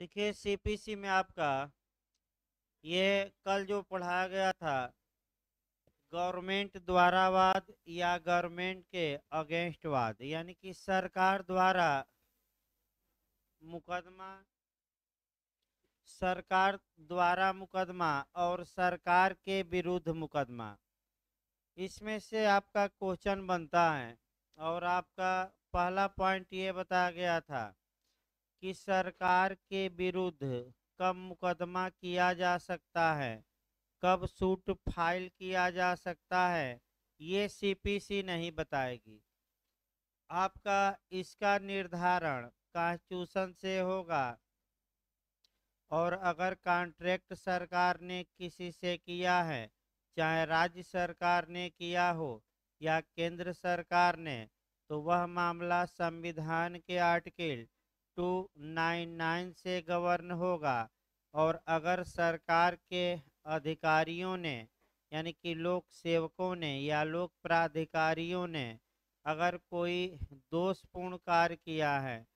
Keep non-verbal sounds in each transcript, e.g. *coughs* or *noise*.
देखिए सीपीसी में आपका ये कल जो पढ़ाया गया था गवर्नमेंट द्वारा वाद या गवर्नमेंट के अगेंस्ट वाद यानी कि सरकार द्वारा मुकदमा सरकार द्वारा मुकदमा और सरकार के विरुद्ध मुकदमा इसमें से आपका क्वेश्चन बनता है और आपका पहला पॉइंट ये बताया गया था कि सरकार के विरुद्ध कब मुकदमा किया जा सकता है कब सूट फाइल किया जा सकता है ये सीपीसी नहीं बताएगी आपका इसका निर्धारण कॉन्स्टिट्यूशन से होगा और अगर कॉन्ट्रैक्ट सरकार ने किसी से किया है चाहे राज्य सरकार ने किया हो या केंद्र सरकार ने तो वह मामला संविधान के आर्टिकल टू नाइन नाइन से गवर्न होगा और अगर सरकार के अधिकारियों ने यानी कि लोक सेवकों ने या लोक प्राधिकारियों ने अगर कोई दोषपूर्ण कार्य किया है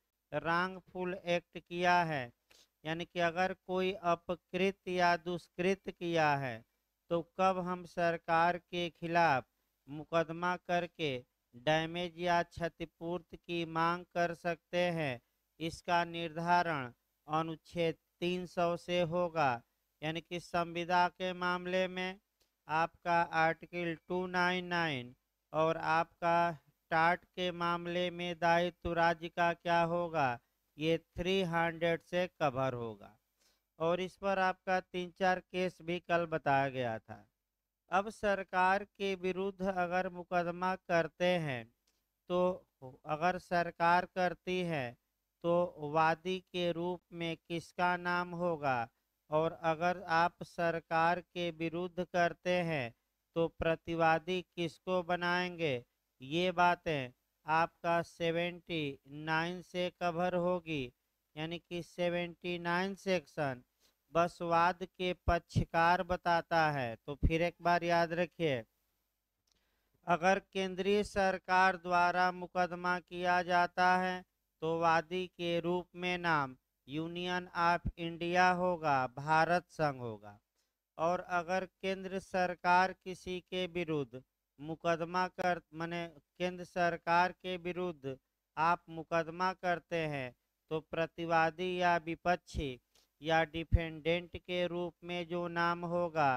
फुल एक्ट किया है यानी कि अगर कोई अपकृत या दुष्कृत किया है तो कब हम सरकार के खिलाफ मुकदमा करके डैमेज या क्षतिपूर्ति की मांग कर सकते हैं इसका निर्धारण अनुच्छेद 300 से होगा यानी कि संविदा के मामले में आपका आर्टिकल 299 और आपका टाट के मामले में दायित्व राज्य का क्या होगा ये 300 से कवर होगा और इस पर आपका तीन चार केस भी कल बताया गया था अब सरकार के विरुद्ध अगर मुकदमा करते हैं तो अगर सरकार करती है तो वादी के रूप में किसका नाम होगा और अगर आप सरकार के विरुद्ध करते हैं तो प्रतिवादी किसको बनाएंगे ये बातें आपका सेवेंटी नाइन से कवर होगी यानी कि सेवेंटी नाइन सेक्शन बस वाद के पक्षकार बताता है तो फिर एक बार याद रखिए अगर केंद्रीय सरकार द्वारा मुकदमा किया जाता है तोवादी के रूप में नाम यूनियन ऑफ इंडिया होगा भारत संघ होगा और अगर केंद्र सरकार किसी के विरुद्ध मुकदमा कर मैंने केंद्र सरकार के विरुद्ध आप मुकदमा करते हैं तो प्रतिवादी या विपक्षी या डिफेंडेंट के रूप में जो नाम होगा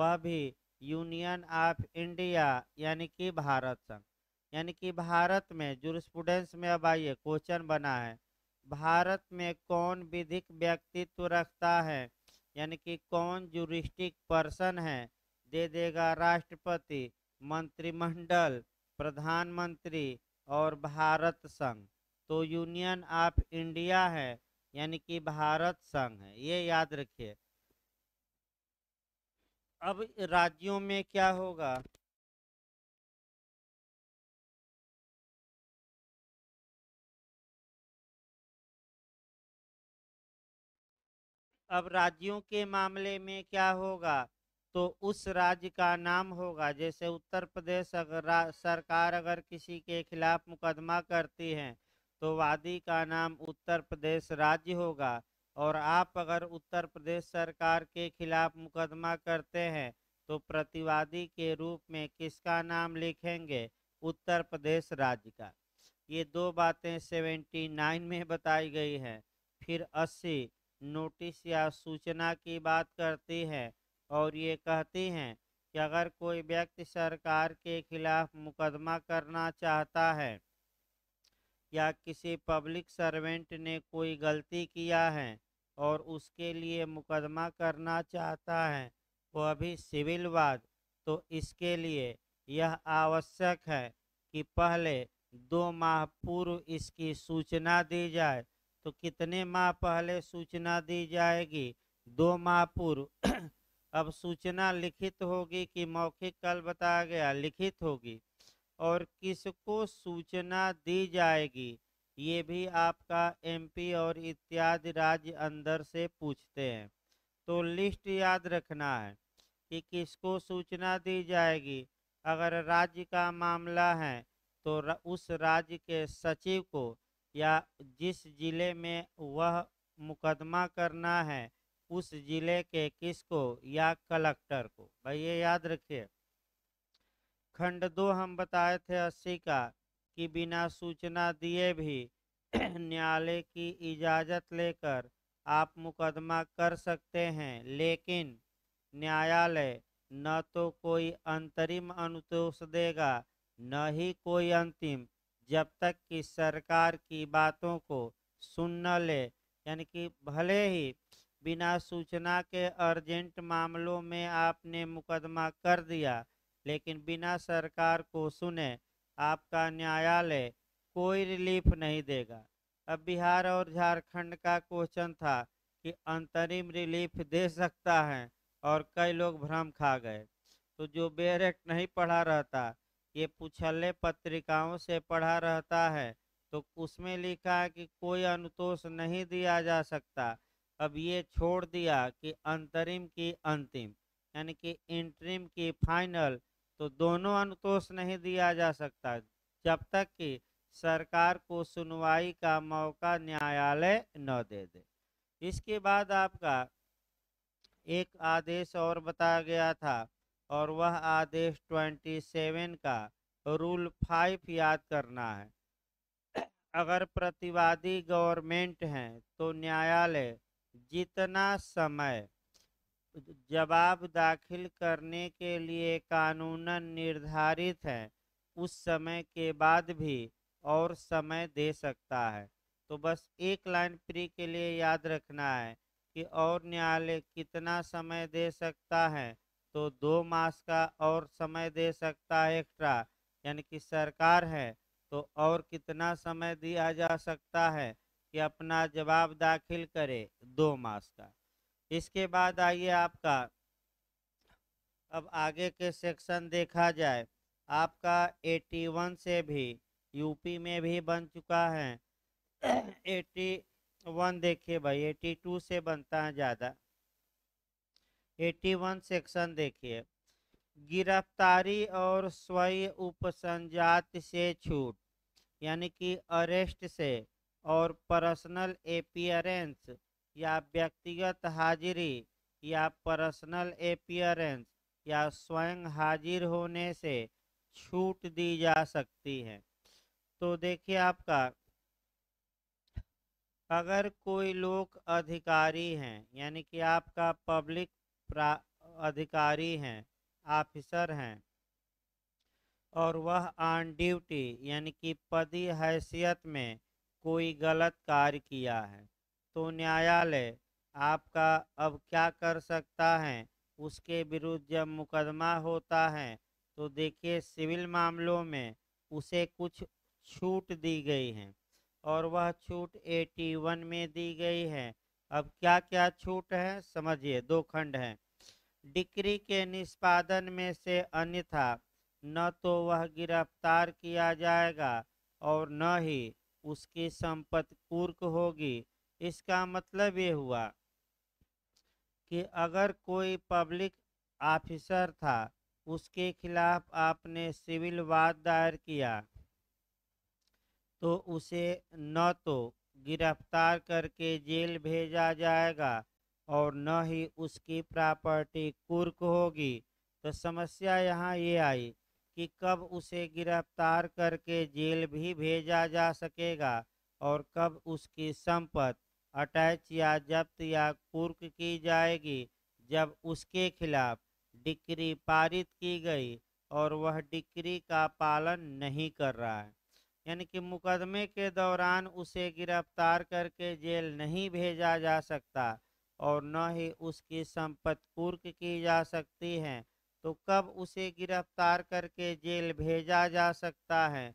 वह भी यूनियन ऑफ इंडिया यानी कि भारत संघ यानी कि भारत में जुरिस्पूडेंस में अब आइए क्वेश्चन बना है भारत में कौन विधिक व्यक्तित्व रखता है यानी कि कौन जुरिस्टिक पर्सन है दे देगा राष्ट्रपति मंत्रिमंडल प्रधानमंत्री और भारत संघ तो यूनियन ऑफ इंडिया है यानी कि भारत संघ है ये याद रखिए अब राज्यों में क्या होगा अब राज्यों के मामले में क्या होगा तो उस राज्य का नाम होगा जैसे उत्तर प्रदेश अगर सरकार अगर किसी के खिलाफ मुकदमा करती है तो वादी का नाम उत्तर प्रदेश राज्य होगा और आप अगर उत्तर प्रदेश सरकार के खिलाफ मुकदमा करते हैं तो प्रतिवादी के रूप में किसका नाम लिखेंगे उत्तर प्रदेश राज्य का ये दो बातें सेवेंटी नाइन में बताई गई हैं फिर अस्सी नोटिस या सूचना की बात करती है और ये कहती हैं कि अगर कोई व्यक्ति सरकार के खिलाफ मुकदमा करना चाहता है या किसी पब्लिक सर्वेंट ने कोई गलती किया है और उसके लिए मुकदमा करना चाहता है वो अभी सिविल वाद तो इसके लिए यह आवश्यक है कि पहले दो माह पूर्व इसकी सूचना दी जाए तो कितने माह पहले सूचना दी जाएगी दो माह पूर्व *clears throat* अब सूचना लिखित होगी कि मौखिक कल बताया गया लिखित होगी और किसको सूचना दी जाएगी ये भी आपका एमपी और इत्यादि राज्य अंदर से पूछते हैं तो लिस्ट याद रखना है कि किसको सूचना दी जाएगी अगर राज्य का मामला है तो उस राज्य के सचिव को या जिस जिले में वह मुकदमा करना है उस जिले के किसको या कलेक्टर को भाई ये याद रखिए खंड दो हम बताए थे अस्सी का कि बिना सूचना दिए भी *clears throat* न्यायालय की इजाज़त लेकर आप मुकदमा कर सकते हैं लेकिन न्यायालय न तो कोई अंतरिम अनुतोष देगा न ही कोई अंतिम जब तक कि सरकार की बातों को सुन न ले यानी कि भले ही बिना सूचना के अर्जेंट मामलों में आपने मुकदमा कर दिया लेकिन बिना सरकार को सुने आपका न्यायालय कोई रिलीफ नहीं देगा अब बिहार और झारखंड का क्वेश्चन था कि अंतरिम रिलीफ दे सकता है और कई लोग भ्रम खा गए तो जो बेरेक्ट नहीं पढ़ा रहता ये पुछले पत्रिकाओं से पढ़ा रहता है तो उसमें लिखा है कि कोई अनुतोष नहीं दिया जा सकता अब ये छोड़ दिया कि अंतरिम की अंतिम यानी कि इंटरिम की फाइनल तो दोनों अनुतोष नहीं दिया जा सकता जब तक कि सरकार को सुनवाई का मौका न्यायालय न दे दे इसके बाद आपका एक आदेश और बताया गया था और वह आदेश ट्वेंटी सेवन का रूल फाइव याद करना है अगर प्रतिवादी गवर्नमेंट हैं तो न्यायालय जितना समय जवाब दाखिल करने के लिए कानूनन निर्धारित है उस समय के बाद भी और समय दे सकता है तो बस एक लाइन प्री के लिए याद रखना है कि और न्यायालय कितना समय दे सकता है तो दो मास का और समय दे सकता है एक्स्ट्रा यानी कि सरकार है तो और कितना समय दिया जा सकता है कि अपना जवाब दाखिल करे दो मास का इसके बाद आइए आपका अब आगे के सेक्शन देखा जाए आपका 81 से भी यूपी में भी बन चुका है 81 देखिए भाई 82 से बनता है ज़्यादा 81 सेक्शन देखिए गिरफ्तारी और स्वयं उपसंजात से छूट यानी कि अरेस्ट से और पर्सनल एपियरेंस या व्यक्तिगत हाजिरी या पर्सनल एपियरेंस या स्वयं हाजिर होने से छूट दी जा सकती है तो देखिए आपका अगर कोई लोक अधिकारी हैं यानी कि आपका पब्लिक अधिकारी हैं ऑफिसर हैं और वह ऑन ड्यूटी यानी कि पदी हैसियत में कोई गलत कार्य किया है तो न्यायालय आपका अब क्या कर सकता है उसके विरुद्ध जब मुकदमा होता है तो देखिए सिविल मामलों में उसे कुछ छूट दी गई है और वह छूट 81 में दी गई है अब क्या क्या छूट है समझिए दो खंड हैं डिक्री के निष्पादन में से अन्यथा न तो वह गिरफ्तार किया जाएगा और न ही उसकी संपत्ति कुर्क होगी इसका मतलब ये हुआ कि अगर कोई पब्लिक ऑफिसर था उसके खिलाफ आपने सिविल वाद दायर किया तो उसे न तो गिरफ्तार करके जेल भेजा जाएगा और न ही उसकी प्रॉपर्टी कुर्क होगी तो समस्या यहाँ ये आई कि कब उसे गिरफ्तार करके जेल भी भेजा जा सकेगा और कब उसकी संपत्ति अटैच या जब्त या कुर्क की जाएगी जब उसके खिलाफ डिक्री पारित की गई और वह डिक्री का पालन नहीं कर रहा है यानी कि मुकदमे के दौरान उसे गिरफ्तार करके जेल नहीं भेजा जा सकता और न ही उसकी संपत्ति कुर्क की जा सकती है तो कब उसे गिरफ्तार करके जेल भेजा जा सकता है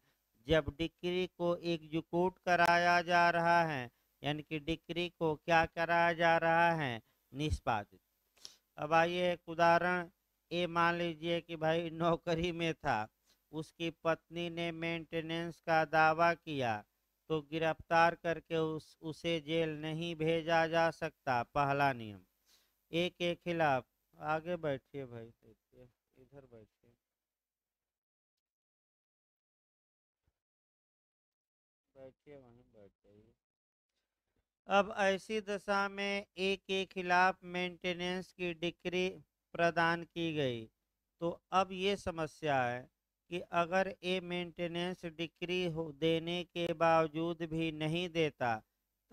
जब डिक्री को एग्जीक्यूट कराया जा रहा है यानी कि डिक्री को क्या कराया जा रहा है निष्पादित अब आइए एक उदाहरण ये मान लीजिए कि भाई नौकरी में था उसकी पत्नी ने मेंटेनेंस का दावा किया तो गिरफ्तार करके उस उसे जेल नहीं भेजा जा सकता पहला नियम ए के खिलाफ आगे बैठिए भाई बैठिए इधर बैठिए बैठिए वहीं बैठ जाइए अब ऐसी दशा में ए के खिलाफ मेंटेनेंस की डिक्री प्रदान की गई तो अब ये समस्या है कि अगर ए मेंटेनेंस डिक्री हो देने के बावजूद भी नहीं देता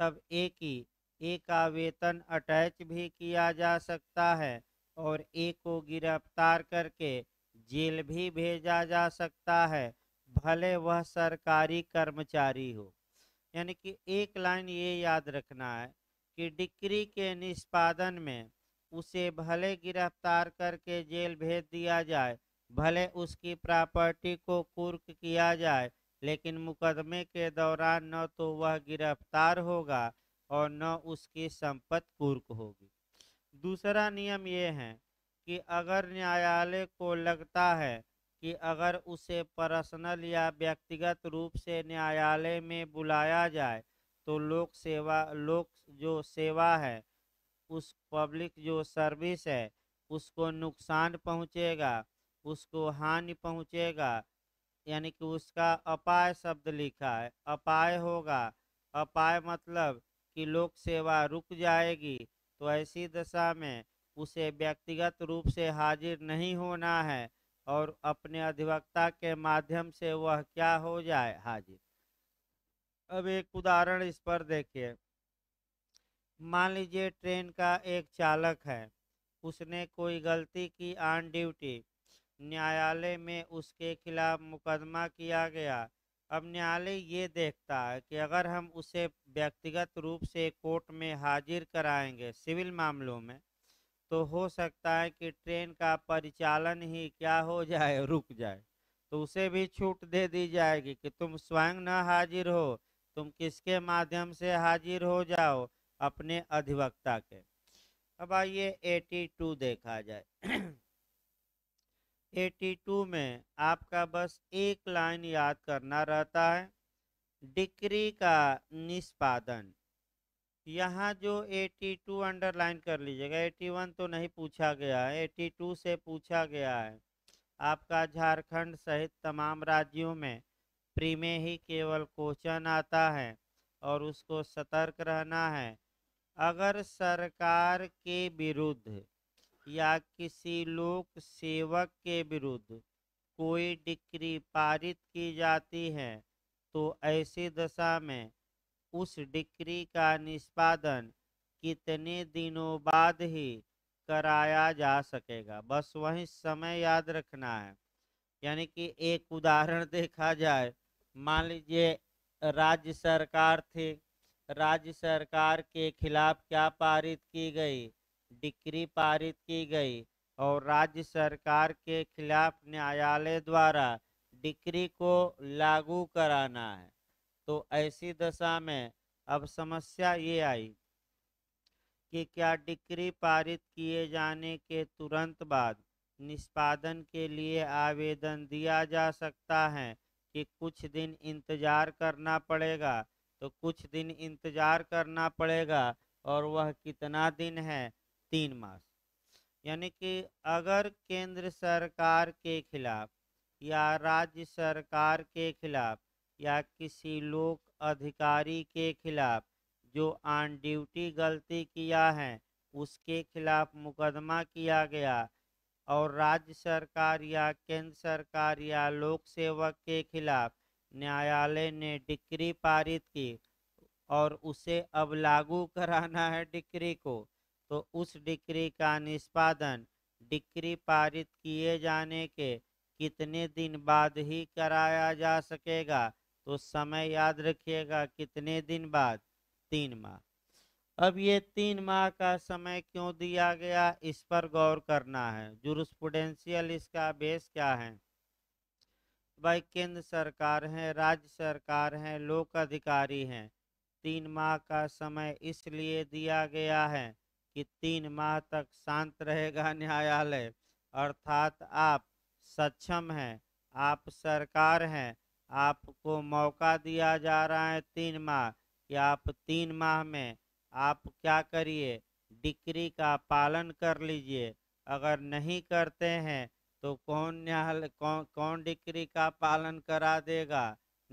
तब ए की ए का वेतन अटैच भी किया जा सकता है और ए को गिरफ्तार करके जेल भी भेजा जा सकता है भले वह सरकारी कर्मचारी हो यानी कि एक लाइन ये याद रखना है कि डिक्री के निष्पादन में उसे भले गिरफ्तार करके जेल भेज दिया जाए भले उसकी प्रॉपर्टी को कुर्क किया जाए लेकिन मुकदमे के दौरान न तो वह गिरफ्तार होगा और न उसकी संपत्ति कुर्क होगी दूसरा नियम ये है कि अगर न्यायालय को लगता है कि अगर उसे पर्सनल या व्यक्तिगत रूप से न्यायालय में बुलाया जाए तो लोक सेवा लोक जो सेवा है उस पब्लिक जो सर्विस है उसको नुकसान पहुंचेगा उसको हानि पहुँचेगा यानी कि उसका अपाय शब्द लिखा है अपाय होगा अपाय मतलब कि लोक सेवा रुक जाएगी तो ऐसी दशा में उसे व्यक्तिगत रूप से हाजिर नहीं होना है और अपने अधिवक्ता के माध्यम से वह क्या हो जाए हाजिर अब एक उदाहरण इस पर देखिए मान लीजिए ट्रेन का एक चालक है उसने कोई गलती की ऑन ड्यूटी न्यायालय में उसके खिलाफ मुकदमा किया गया अब न्यायालय ये देखता है कि अगर हम उसे व्यक्तिगत रूप से कोर्ट में हाजिर कराएंगे सिविल मामलों में तो हो सकता है कि ट्रेन का परिचालन ही क्या हो जाए *laughs* रुक जाए तो उसे भी छूट दे दी जाएगी कि तुम स्वयं न हाजिर हो तुम किसके माध्यम से हाजिर हो जाओ अपने अधिवक्ता के अब आइए एटी टू देखा जाए *clears throat* 82 में आपका बस एक लाइन याद करना रहता है डिक्री का निष्पादन यहाँ जो 82 अंडरलाइन कर लीजिएगा 81 तो नहीं पूछा गया है 82 से पूछा गया है आपका झारखंड सहित तमाम राज्यों में प्री में ही केवल क्वेश्चन आता है और उसको सतर्क रहना है अगर सरकार के विरुद्ध या किसी लोक सेवक के विरुद्ध कोई डिक्री पारित की जाती है तो ऐसी दशा में उस डिक्री का निष्पादन कितने दिनों बाद ही कराया जा सकेगा बस वही समय याद रखना है यानी कि एक उदाहरण *laughs* देखा जाए मान लीजिए राज्य सरकार थी राज्य सरकार के खिलाफ क्या पारित की गई डिक्री पारित की गई और राज्य सरकार के खिलाफ न्यायालय द्वारा डिक्री को लागू कराना है तो ऐसी दशा में अब समस्या ये आई कि क्या डिक्री पारित किए जाने के तुरंत बाद निष्पादन के लिए आवेदन दिया जा सकता है कि कुछ दिन इंतजार करना पड़ेगा तो कुछ दिन इंतजार करना पड़ेगा और वह कितना दिन है तीन मास यानी कि अगर केंद्र सरकार के खिलाफ या राज्य सरकार के खिलाफ या किसी लोक अधिकारी के खिलाफ जो ऑन ड्यूटी गलती किया है उसके खिलाफ मुकदमा किया गया और राज्य सरकार या केंद्र सरकार या लोक सेवक के खिलाफ न्यायालय ने डिक्री पारित की और उसे अब लागू कराना है डिक्री को तो उस डिक्री का निष्पादन डिक्री पारित किए जाने के कितने दिन बाद ही कराया जा सकेगा तो समय याद रखिएगा कितने दिन बाद तीन माह अब ये तीन माह का समय क्यों दिया गया इस पर गौर करना है जुरुस्पुडेंशियल इसका बेस क्या है भाई केंद्र सरकार है राज्य सरकार है लोक अधिकारी हैं तीन माह का समय इसलिए दिया गया है कि तीन माह तक शांत रहेगा न्यायालय अर्थात आप सक्षम हैं आप सरकार हैं आपको मौका दिया जा रहा है तीन माह कि आप तीन माह में आप क्या करिए डिक्री का पालन कर लीजिए अगर नहीं करते हैं तो कौन न्यायालय कौन कौन डिक्री का पालन करा देगा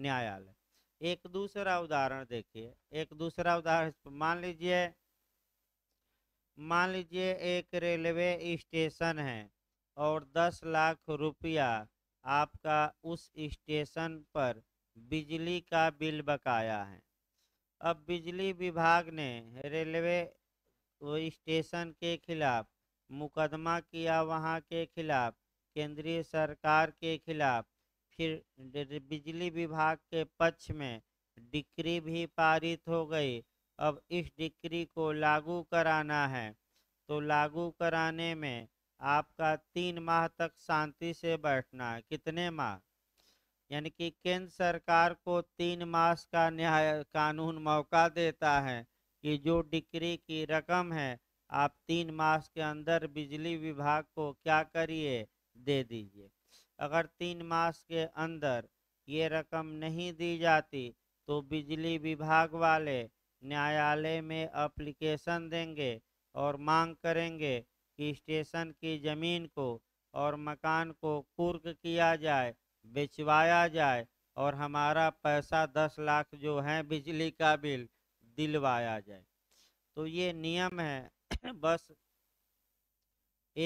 न्यायालय एक दूसरा उदाहरण देखिए एक दूसरा उदाहरण मान लीजिए मान लीजिए एक रेलवे स्टेशन है और दस लाख रुपया आपका उस स्टेशन पर बिजली का बिल बकाया है अब बिजली विभाग ने रेलवे स्टेशन के खिलाफ मुकदमा किया वहाँ के खिलाफ केंद्रीय सरकार के खिलाफ फिर बिजली विभाग के पक्ष में डिक्री भी पारित हो गई अब इस डिक्री को लागू कराना है तो लागू कराने में आपका तीन माह तक शांति से बैठना है कितने माह यानी कि केंद्र सरकार को तीन मास का न्याय कानून मौका देता है कि जो डिक्री की रकम है आप तीन मास के अंदर बिजली विभाग को क्या करिए दे दीजिए अगर तीन मास के अंदर ये रकम नहीं दी जाती तो बिजली विभाग वाले न्यायालय में अप्लीकेशन देंगे और मांग करेंगे कि स्टेशन की ज़मीन को और मकान को कुर्क किया जाए बेचवाया जाए और हमारा पैसा दस लाख जो है बिजली का बिल दिलवाया जाए तो ये नियम है *coughs* बस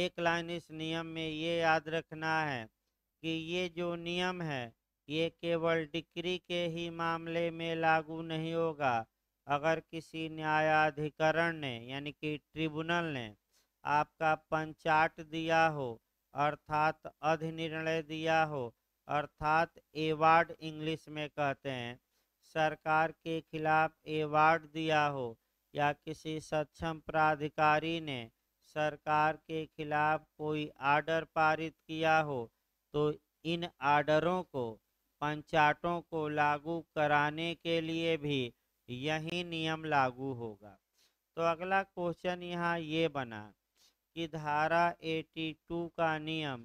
एक लाइन इस नियम में ये याद रखना है कि ये जो नियम है ये केवल डिक्री के ही मामले में लागू नहीं होगा अगर किसी न्यायाधिकरण ने यानी कि ट्रिब्यूनल ने आपका पंचाट दिया हो अर्थात अधिनिर्णय दिया हो अर्थात एवार्ड इंग्लिश में कहते हैं सरकार के खिलाफ एवार्ड दिया हो या किसी सक्षम प्राधिकारी ने सरकार के खिलाफ कोई आर्डर पारित किया हो तो इन आर्डरों को पंचाटों को लागू कराने के लिए भी यही नियम लागू होगा तो अगला क्वेश्चन यहाँ ये बना कि धारा 82 का नियम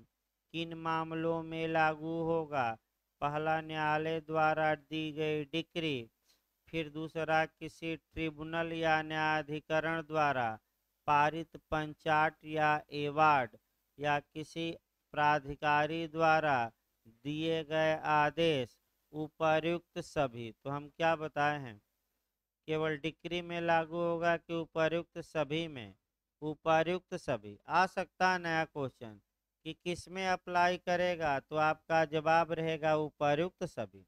किन मामलों में लागू होगा पहला न्यायालय द्वारा दी गई डिक्री फिर दूसरा किसी ट्रिब्यूनल या न्यायाधिकरण द्वारा पारित पंचाट या एवार्ड या किसी प्राधिकारी द्वारा दिए गए आदेश उपर्युक्त सभी तो हम क्या बताए हैं केवल डिक्री में लागू होगा कि उपर्युक्त सभी में उपर्युक्त सभी आ सकता है नया क्वेश्चन कि किस में अप्लाई करेगा तो आपका जवाब रहेगा उपर्युक्त सभी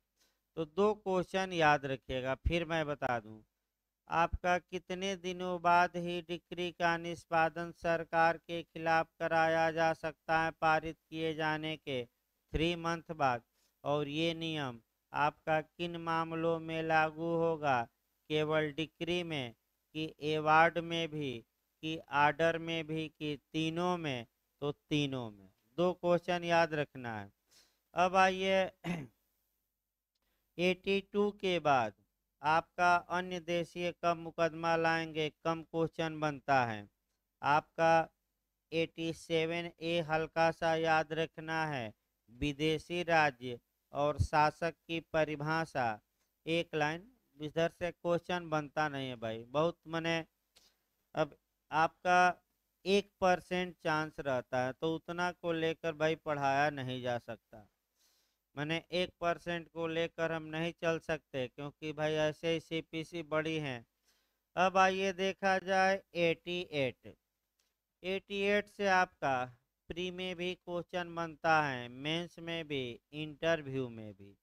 तो दो क्वेश्चन याद रखिएगा फिर मैं बता दूं आपका कितने दिनों बाद ही डिक्री का निष्पादन सरकार के खिलाफ कराया जा सकता है पारित किए जाने के थ्री मंथ बाद और ये नियम आपका किन मामलों में लागू होगा केवल डिक्री में कि एवार्ड में भी कि आर्डर में भी कि तीनों में तो तीनों में दो क्वेश्चन याद रखना है अब आइए 82 *clears throat* के बाद आपका अन्य देशीय कम मुकदमा लाएंगे कम क्वेश्चन बनता है आपका 87 ए हल्का सा याद रखना है विदेशी राज्य और शासक की परिभाषा एक लाइन इधर से क्वेश्चन बनता नहीं है भाई बहुत मैंने अब आपका एक परसेंट चांस रहता है तो उतना को लेकर भाई पढ़ाया नहीं जा सकता मैंने एक परसेंट को लेकर हम नहीं चल सकते क्योंकि भाई ऐसे ही सी पी सी बड़ी हैं अब आइए देखा जाए एटी एट एटी एट से आपका प्री में भी क्वेश्चन बनता है मेंस में भी इंटरव्यू में भी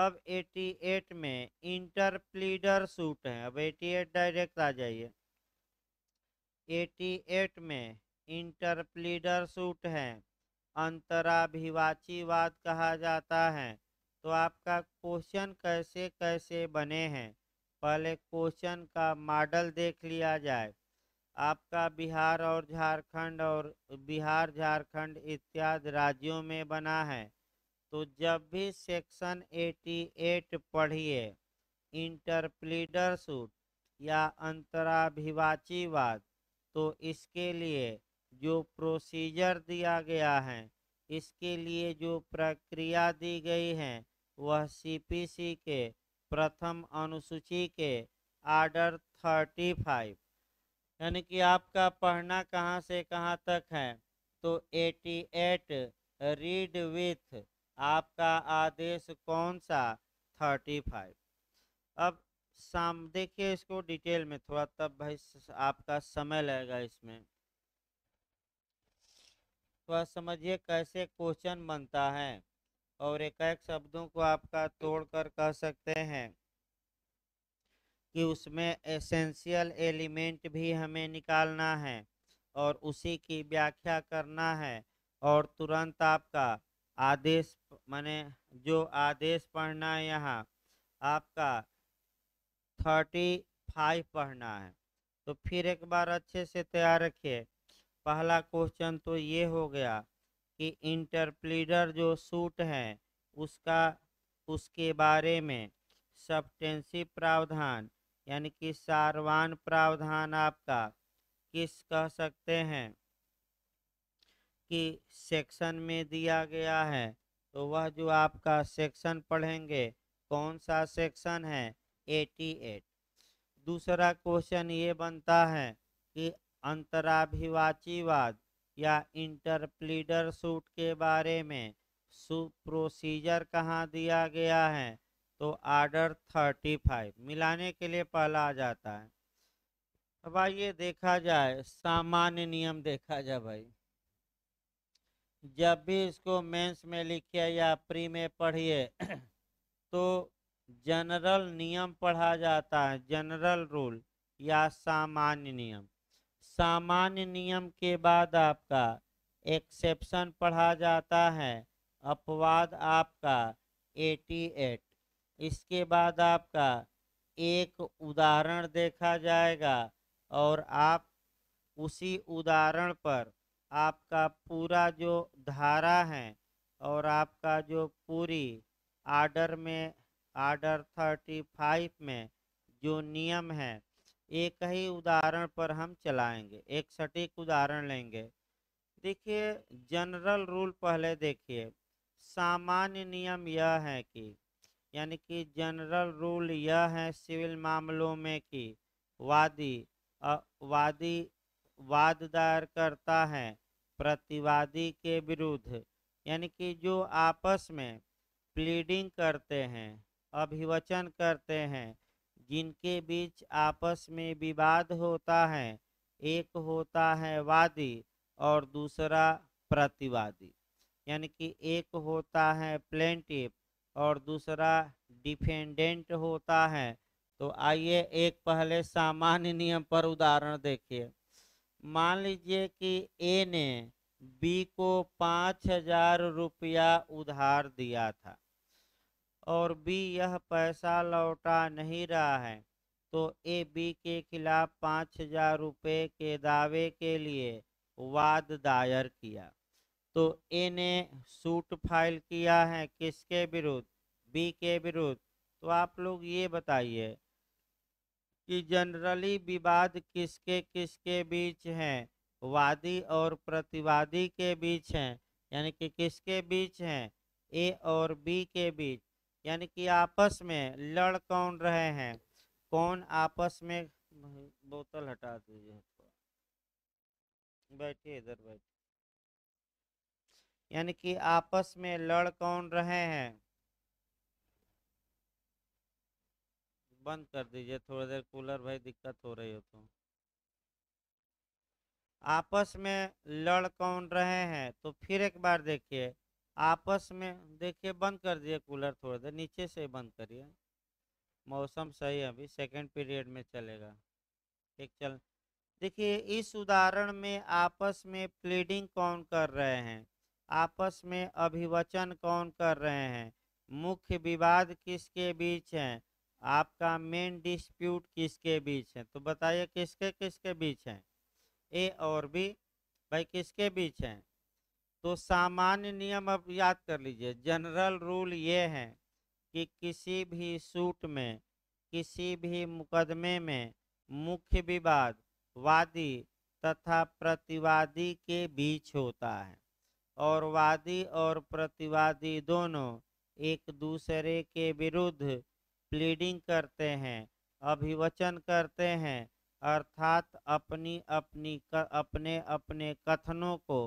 अब 88 में इंटरप्लीडर सूट है अब 88 डायरेक्ट आ जाइए 88 में इंटरप्लीडर सूट है अंतराभिवाचीवाद कहा जाता है तो आपका क्वेश्चन कैसे कैसे बने हैं पहले क्वेश्चन का मॉडल देख लिया जाए आपका बिहार और झारखंड और बिहार झारखंड इत्यादि राज्यों में बना है तो जब भी सेक्शन 88 पढ़िए इंटरप्लीडर सूट या वाद तो इसके लिए जो प्रोसीजर दिया गया है इसके लिए जो प्रक्रिया दी गई है वह सीपीसी के प्रथम अनुसूची के आर्डर 35 यानी कि आपका पढ़ना कहाँ से कहाँ तक है तो 88 रीड विथ आपका आदेश कौन सा थर्टी फाइव अब शाम देखिए इसको डिटेल में थोड़ा तब भाई आपका समय लगेगा इसमें थोड़ा समझिए कैसे क्वेश्चन बनता है और एक एक शब्दों को आपका तोड़कर कह सकते हैं कि उसमें एसेंशियल एलिमेंट भी हमें निकालना है और उसी की व्याख्या करना है और तुरंत आपका आदेश माने जो आदेश पढ़ना है यहाँ आपका थर्टी फाइव पढ़ना है तो फिर एक बार अच्छे से तैयार रखिए पहला क्वेश्चन तो ये हो गया कि इंटरप्लीडर जो सूट है उसका उसके बारे में सब्टेंसी प्रावधान यानी कि सारवान प्रावधान आपका किस कह सकते हैं कि सेक्शन में दिया गया है तो वह जो आपका सेक्शन पढ़ेंगे कौन सा सेक्शन है 88 दूसरा क्वेश्चन ये बनता है कि अंतराभिवाचीवाद या इंटरप्लीडर सूट के बारे में प्रोसीजर कहाँ दिया गया है तो आर्डर 35 मिलाने के लिए पहला आ जाता है अब आइए देखा जाए सामान्य नियम देखा जाए भाई जब भी इसको मेंस में लिखिए या प्री में पढ़िए *clears throat* तो जनरल नियम पढ़ा जाता है जनरल रूल या सामान्य नियम सामान्य नियम के बाद आपका एक्सेप्शन पढ़ा जाता है अपवाद आपका 88 इसके बाद आपका एक उदाहरण देखा जाएगा और आप उसी उदाहरण पर आपका पूरा जो धारा है और आपका जो पूरी आर्डर में आर्डर थर्टी फाइव में जो नियम है एक ही उदाहरण पर हम चलाएंगे एक सटीक उदाहरण लेंगे देखिए जनरल रूल पहले देखिए सामान्य नियम यह है कि यानी कि जनरल रूल यह है सिविल मामलों में कि वादी वादी वाद दायर करता है प्रतिवादी के विरुद्ध यानी कि जो आपस में प्लीडिंग करते हैं अभिवचन करते हैं जिनके बीच आपस में विवाद होता है एक होता है वादी और दूसरा प्रतिवादी यानी कि एक होता है प्लेंटिव और दूसरा डिफेंडेंट होता है तो आइए एक पहले सामान्य नियम पर उदाहरण देखिए मान लीजिए कि ए ने बी को पाँच हजार रुपया उधार दिया था और बी यह पैसा लौटा नहीं रहा है तो ए बी के खिलाफ पाँच हजार रुपये के दावे के लिए वाद दायर किया तो ए ने सूट फाइल किया है किसके विरुद्ध बी के विरुद्ध तो आप लोग ये बताइए कि जनरली विवाद किसके किसके बीच हैं वादी और प्रतिवादी के बीच हैं यानी कि किसके बीच हैं ए और बी के बीच यानी कि आपस में लड़ कौन रहे हैं कौन आपस में बोतल हटा दीजिए बैठिए इधर बैठिए यानी कि आपस में लड़ कौन रहे हैं बंद कर दीजिए थोड़ी देर कूलर भाई दिक्कत हो रही हो तो आपस में लड़ कौन रहे हैं तो फिर एक बार देखिए आपस में देखिए बंद कर दिए कूलर थोड़ी देर नीचे से बंद करिए मौसम सही है अभी सेकेंड पीरियड में चलेगा ठीक चल देखिए इस उदाहरण में आपस में प्लीडिंग कौन कर रहे हैं आपस में अभिवचन कौन कर रहे हैं मुख्य विवाद किसके बीच हैं आपका मेन डिस्प्यूट किसके बीच है तो बताइए किसके किसके बीच है ए और बी भाई किसके बीच है तो सामान्य नियम अब याद कर लीजिए जनरल रूल ये है कि किसी भी सूट में किसी भी मुकदमे में मुख्य विवाद वादी तथा प्रतिवादी के बीच होता है और वादी और प्रतिवादी दोनों एक दूसरे के विरुद्ध प्लीडिंग करते हैं अभिवचन करते हैं अर्थात अपनी अपनी क, अपने अपने कथनों को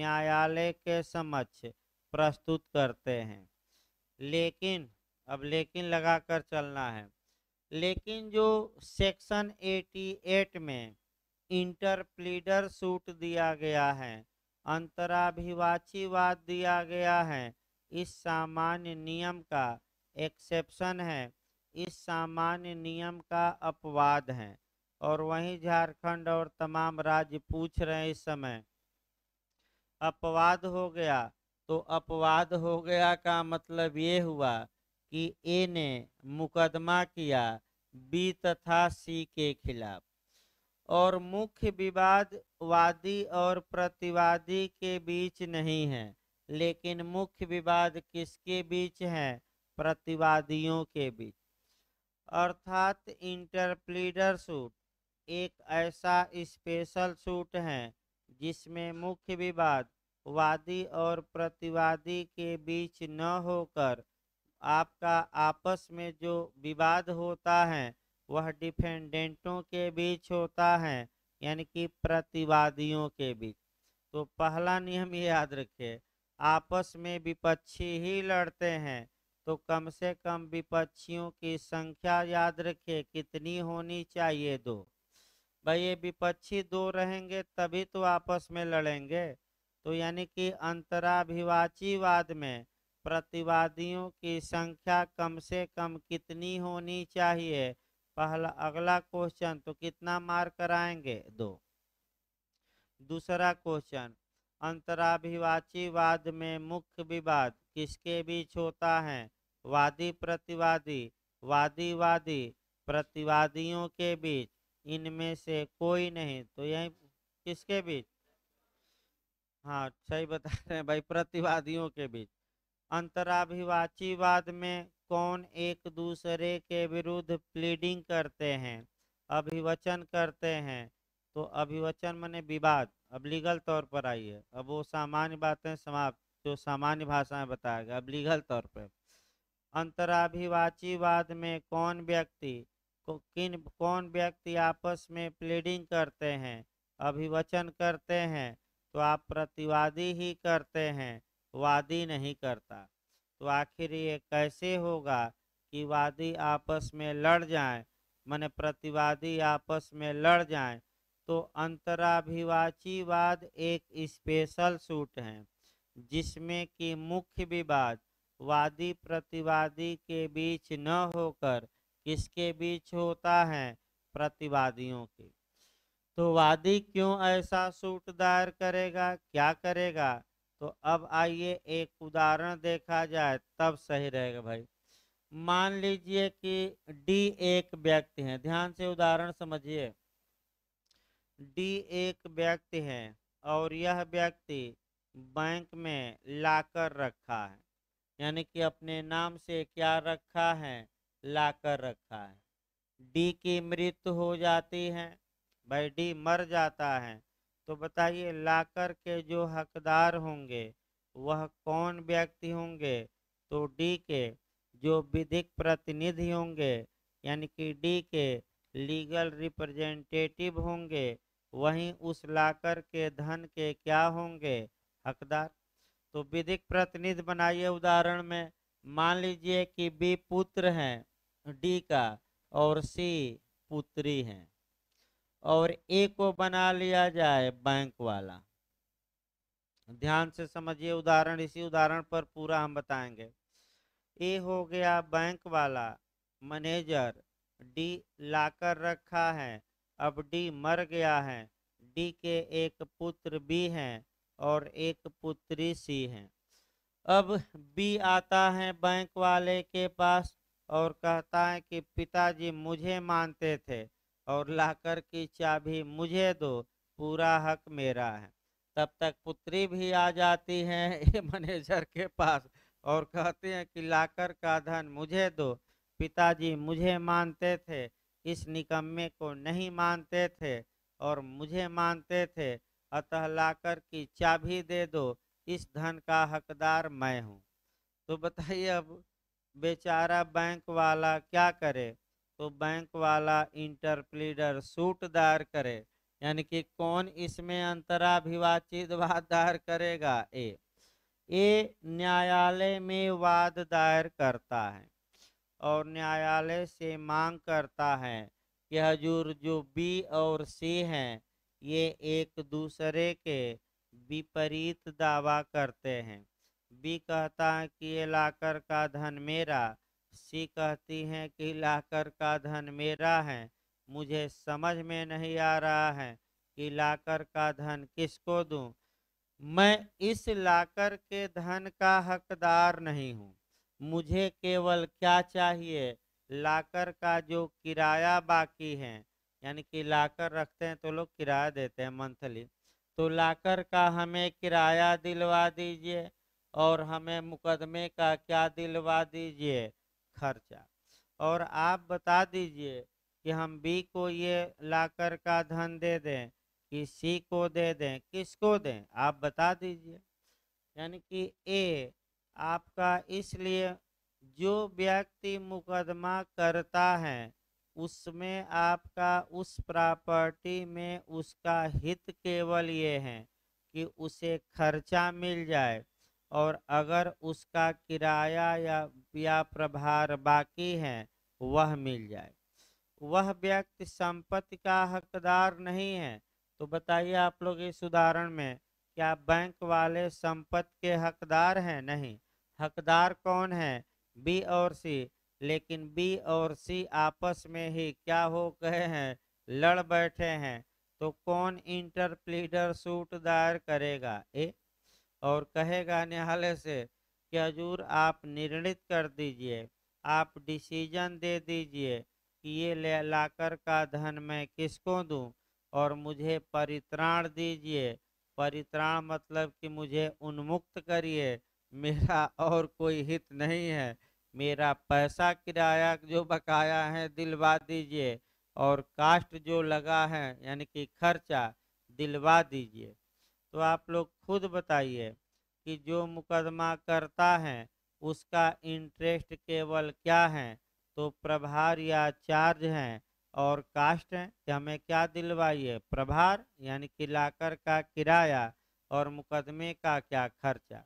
न्यायालय के समक्ष प्रस्तुत करते हैं लेकिन अब लेकिन लगाकर चलना है लेकिन जो सेक्शन 88 में इंटरप्लीडर सूट दिया गया है अंतराभिवाची वाद दिया गया है इस सामान्य नियम का एक्सेप्शन है इस सामान्य नियम का अपवाद है और वहीं झारखंड और तमाम राज्य पूछ रहे हैं इस समय अपवाद हो गया तो अपवाद हो गया का मतलब ये हुआ कि ए ने मुकदमा किया बी तथा सी के खिलाफ और मुख्य विवाद वादी और प्रतिवादी के बीच नहीं है लेकिन मुख्य विवाद किसके बीच है प्रतिवादियों के बीच अर्थात इंटरप्लीडर सूट एक ऐसा स्पेशल सूट है जिसमें मुख्य विवाद वादी और प्रतिवादी के बीच न होकर आपका आपस में जो विवाद होता है वह डिफेंडेंटों के बीच होता है यानी कि प्रतिवादियों के बीच तो पहला नियम याद रखे आपस में विपक्षी ही लड़ते हैं तो कम से कम विपक्षियों की संख्या याद रखिए कितनी होनी चाहिए दो भाई ये विपक्षी दो रहेंगे तभी तो आपस में लड़ेंगे तो यानी कि वाद में प्रतिवादियों की संख्या कम से कम कितनी होनी चाहिए पहला अगला क्वेश्चन तो कितना मार कराएंगे दो दूसरा क्वेश्चन अंतराभिवाची वाद में मुख्य विवाद किसके बीच होता है वादी प्रतिवादी वादी वादी प्रतिवादियों के बीच इनमें से कोई नहीं तो यही किसके बीच हाँ सही बता रहे हैं भाई प्रतिवादियों के बीच अंतराभिवाची वाद में कौन एक दूसरे के विरुद्ध प्लीडिंग करते हैं अभिवचन करते हैं तो अभिवचन माने विवाद अब लीगल तौर पर आई है अब वो सामान्य बातें समाप्त जो सामान्य भाषा में बताया गया अब लीगल तौर पर अंतराभिवाचीवाद में कौन व्यक्ति किन कौन व्यक्ति आपस में प्लेडिंग करते हैं अभिवचन करते हैं तो आप प्रतिवादी ही करते हैं वादी नहीं करता तो आखिर ये कैसे होगा कि वादी आपस में लड़ जाए मैंने प्रतिवादी आपस में लड़ जाए तो अंतराभिवाचीवाद एक स्पेशल सूट है जिसमें कि मुख्य विवाद वादी प्रतिवादी के बीच न होकर किसके बीच होता है प्रतिवादियों के तो वादी क्यों ऐसा सूट दायर करेगा क्या करेगा तो अब आइए एक उदाहरण देखा जाए तब सही रहेगा भाई मान लीजिए कि डी एक व्यक्ति है ध्यान से उदाहरण समझिए डी एक व्यक्ति है और यह व्यक्ति बैंक में लाकर रखा है यानी कि अपने नाम से क्या रखा है लाकर रखा है डी की मृत्यु हो जाती है भाई डी मर जाता है तो बताइए लाकर के जो हकदार होंगे वह कौन व्यक्ति होंगे तो डी के जो विधिक प्रतिनिधि होंगे यानी कि डी के लीगल रिप्रेजेंटेटिव होंगे वहीं उस लाकर के धन के क्या होंगे हकदार तो विधिक प्रतिनिधि बनाइए उदाहरण में मान लीजिए कि बी पुत्र हैं डी का और सी पुत्री हैं और ए को बना लिया जाए बैंक वाला ध्यान से समझिए उदाहरण इसी उदाहरण पर पूरा हम बताएंगे ए हो गया बैंक वाला मैनेजर डी लाकर रखा है अब डी मर गया है डी के एक पुत्र बी हैं और एक पुत्री सी है अब बी आता है बैंक वाले के पास और कहता है कि पिताजी मुझे मानते थे और लाकर की चाबी मुझे दो पूरा हक मेरा है तब तक पुत्री भी आ जाती है *laughs* मैनेजर के पास और कहते हैं कि लाकर का धन मुझे दो पिताजी मुझे मानते थे इस निकम्मे को नहीं मानते थे और मुझे मानते थे अतः लाकर की चाबी दे दो इस धन का हकदार मैं हूँ तो बताइए अब बेचारा बैंक वाला क्या करे तो बैंक वाला इंटरप्लीडर सूट दायर करे यानी कि कौन इसमें अंतराभिवाचित वाद दायर करेगा ए ए न्यायालय में वाद दायर करता है और न्यायालय से मांग करता है कि हजूर जो बी और सी हैं ये एक दूसरे के विपरीत दावा करते हैं बी कहता है कि ये लाकर का धन मेरा सी कहती हैं कि लाकर का धन मेरा है मुझे समझ में नहीं आ रहा है कि लाकर का धन किसको दूं? मैं इस लाकर के धन का हकदार नहीं हूँ मुझे केवल क्या चाहिए लाकर का जो किराया बाकी है यानी कि लाकर रखते हैं तो लोग किराया देते हैं मंथली तो लाकर का हमें किराया दिलवा दीजिए और हमें मुकदमे का क्या दिलवा दीजिए खर्चा और आप बता दीजिए कि हम बी को ये लाकर का धन दे दें कि सी को दे दें किसको दें आप बता दीजिए यानी कि ए आपका इसलिए जो व्यक्ति मुकदमा करता है उसमें आपका उस प्रॉपर्टी में उसका हित केवल ये है कि उसे खर्चा मिल जाए और अगर उसका किराया या या प्रभार बाकी है वह मिल जाए वह व्यक्ति संपत्ति का हकदार नहीं है तो बताइए आप लोग इस उदाहरण में क्या बैंक वाले संपत्ति के हकदार हैं नहीं हकदार कौन है बी और सी लेकिन बी और सी आपस में ही क्या हो गए हैं लड़ बैठे हैं तो कौन इंटरप्लीडर सूट दायर करेगा ए और कहेगा निहाल से कि हजूर आप निर्णित कर दीजिए आप डिसीजन दे दीजिए कि ये ले लाकर का धन मैं किसको दूं और मुझे परित्राण दीजिए परित्राण मतलब कि मुझे उन्मुक्त करिए मेरा और कोई हित नहीं है मेरा पैसा किराया जो बकाया है दिलवा दीजिए और कास्ट जो लगा है यानी कि खर्चा दिलवा दीजिए तो आप लोग खुद बताइए कि जो मुकदमा करता है उसका इंटरेस्ट केवल क्या है तो प्रभार या चार्ज हैं और कास्ट हैं कि हमें क्या दिलवाइए प्रभार यानी कि लाकर का किराया और मुकदमे का क्या खर्चा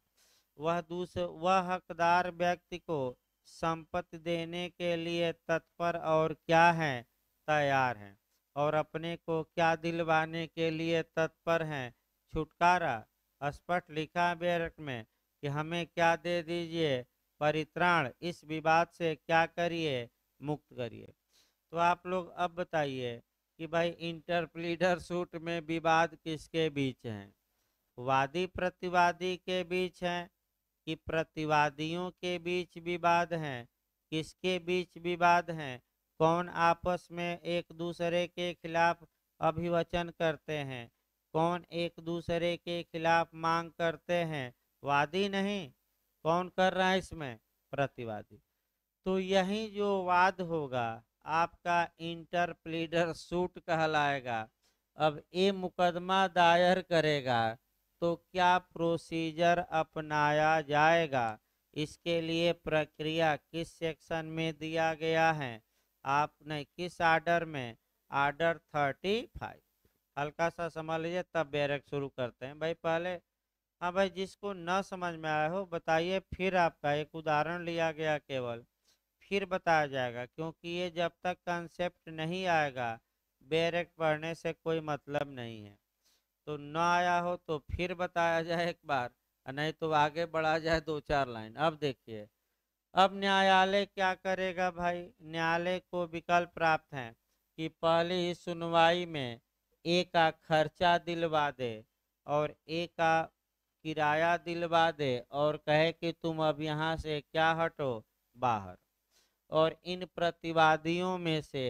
वह दूसरे वह हकदार व्यक्ति को संपत्ति देने के लिए तत्पर और क्या हैं तैयार हैं और अपने को क्या दिलवाने के लिए तत्पर हैं छुटकारा स्पष्ट लिखा बेरक में कि हमें क्या दे दीजिए परित्राण इस विवाद से क्या करिए मुक्त करिए तो आप लोग अब बताइए कि भाई इंटरप्लीडर सूट में विवाद किसके बीच हैं वादी प्रतिवादी के बीच हैं कि प्रतिवादियों के बीच विवाद हैं किसके बीच विवाद हैं कौन आपस में एक दूसरे के खिलाफ अभिवचन करते हैं कौन एक दूसरे के खिलाफ मांग करते हैं वादी नहीं कौन कर रहा है इसमें प्रतिवादी तो यही जो वाद होगा आपका इंटरप्लीडर सूट कहलाएगा अब ये मुकदमा दायर करेगा तो क्या प्रोसीजर अपनाया जाएगा इसके लिए प्रक्रिया किस सेक्शन में दिया गया है आपने किस आर्डर में आर्डर थर्टी फाइव हल्का सा समझ लीजिए तब बैरक शुरू करते हैं भाई पहले हाँ भाई जिसको न समझ में आया हो बताइए फिर आपका एक उदाहरण लिया गया केवल फिर बताया जाएगा क्योंकि ये जब तक कंसेप्ट नहीं आएगा बैरक पढ़ने से कोई मतलब नहीं है तो ना आया हो तो फिर बताया जाए एक बार नहीं तो आगे बढ़ा जाए दो चार लाइन अब देखिए अब न्यायालय क्या करेगा भाई न्यायालय को विकल्प प्राप्त है कि पहले ही सुनवाई में ए का खर्चा दिलवा दे और ए का किराया दिलवा दे और कहे कि तुम अब यहाँ से क्या हटो बाहर और इन प्रतिवादियों में से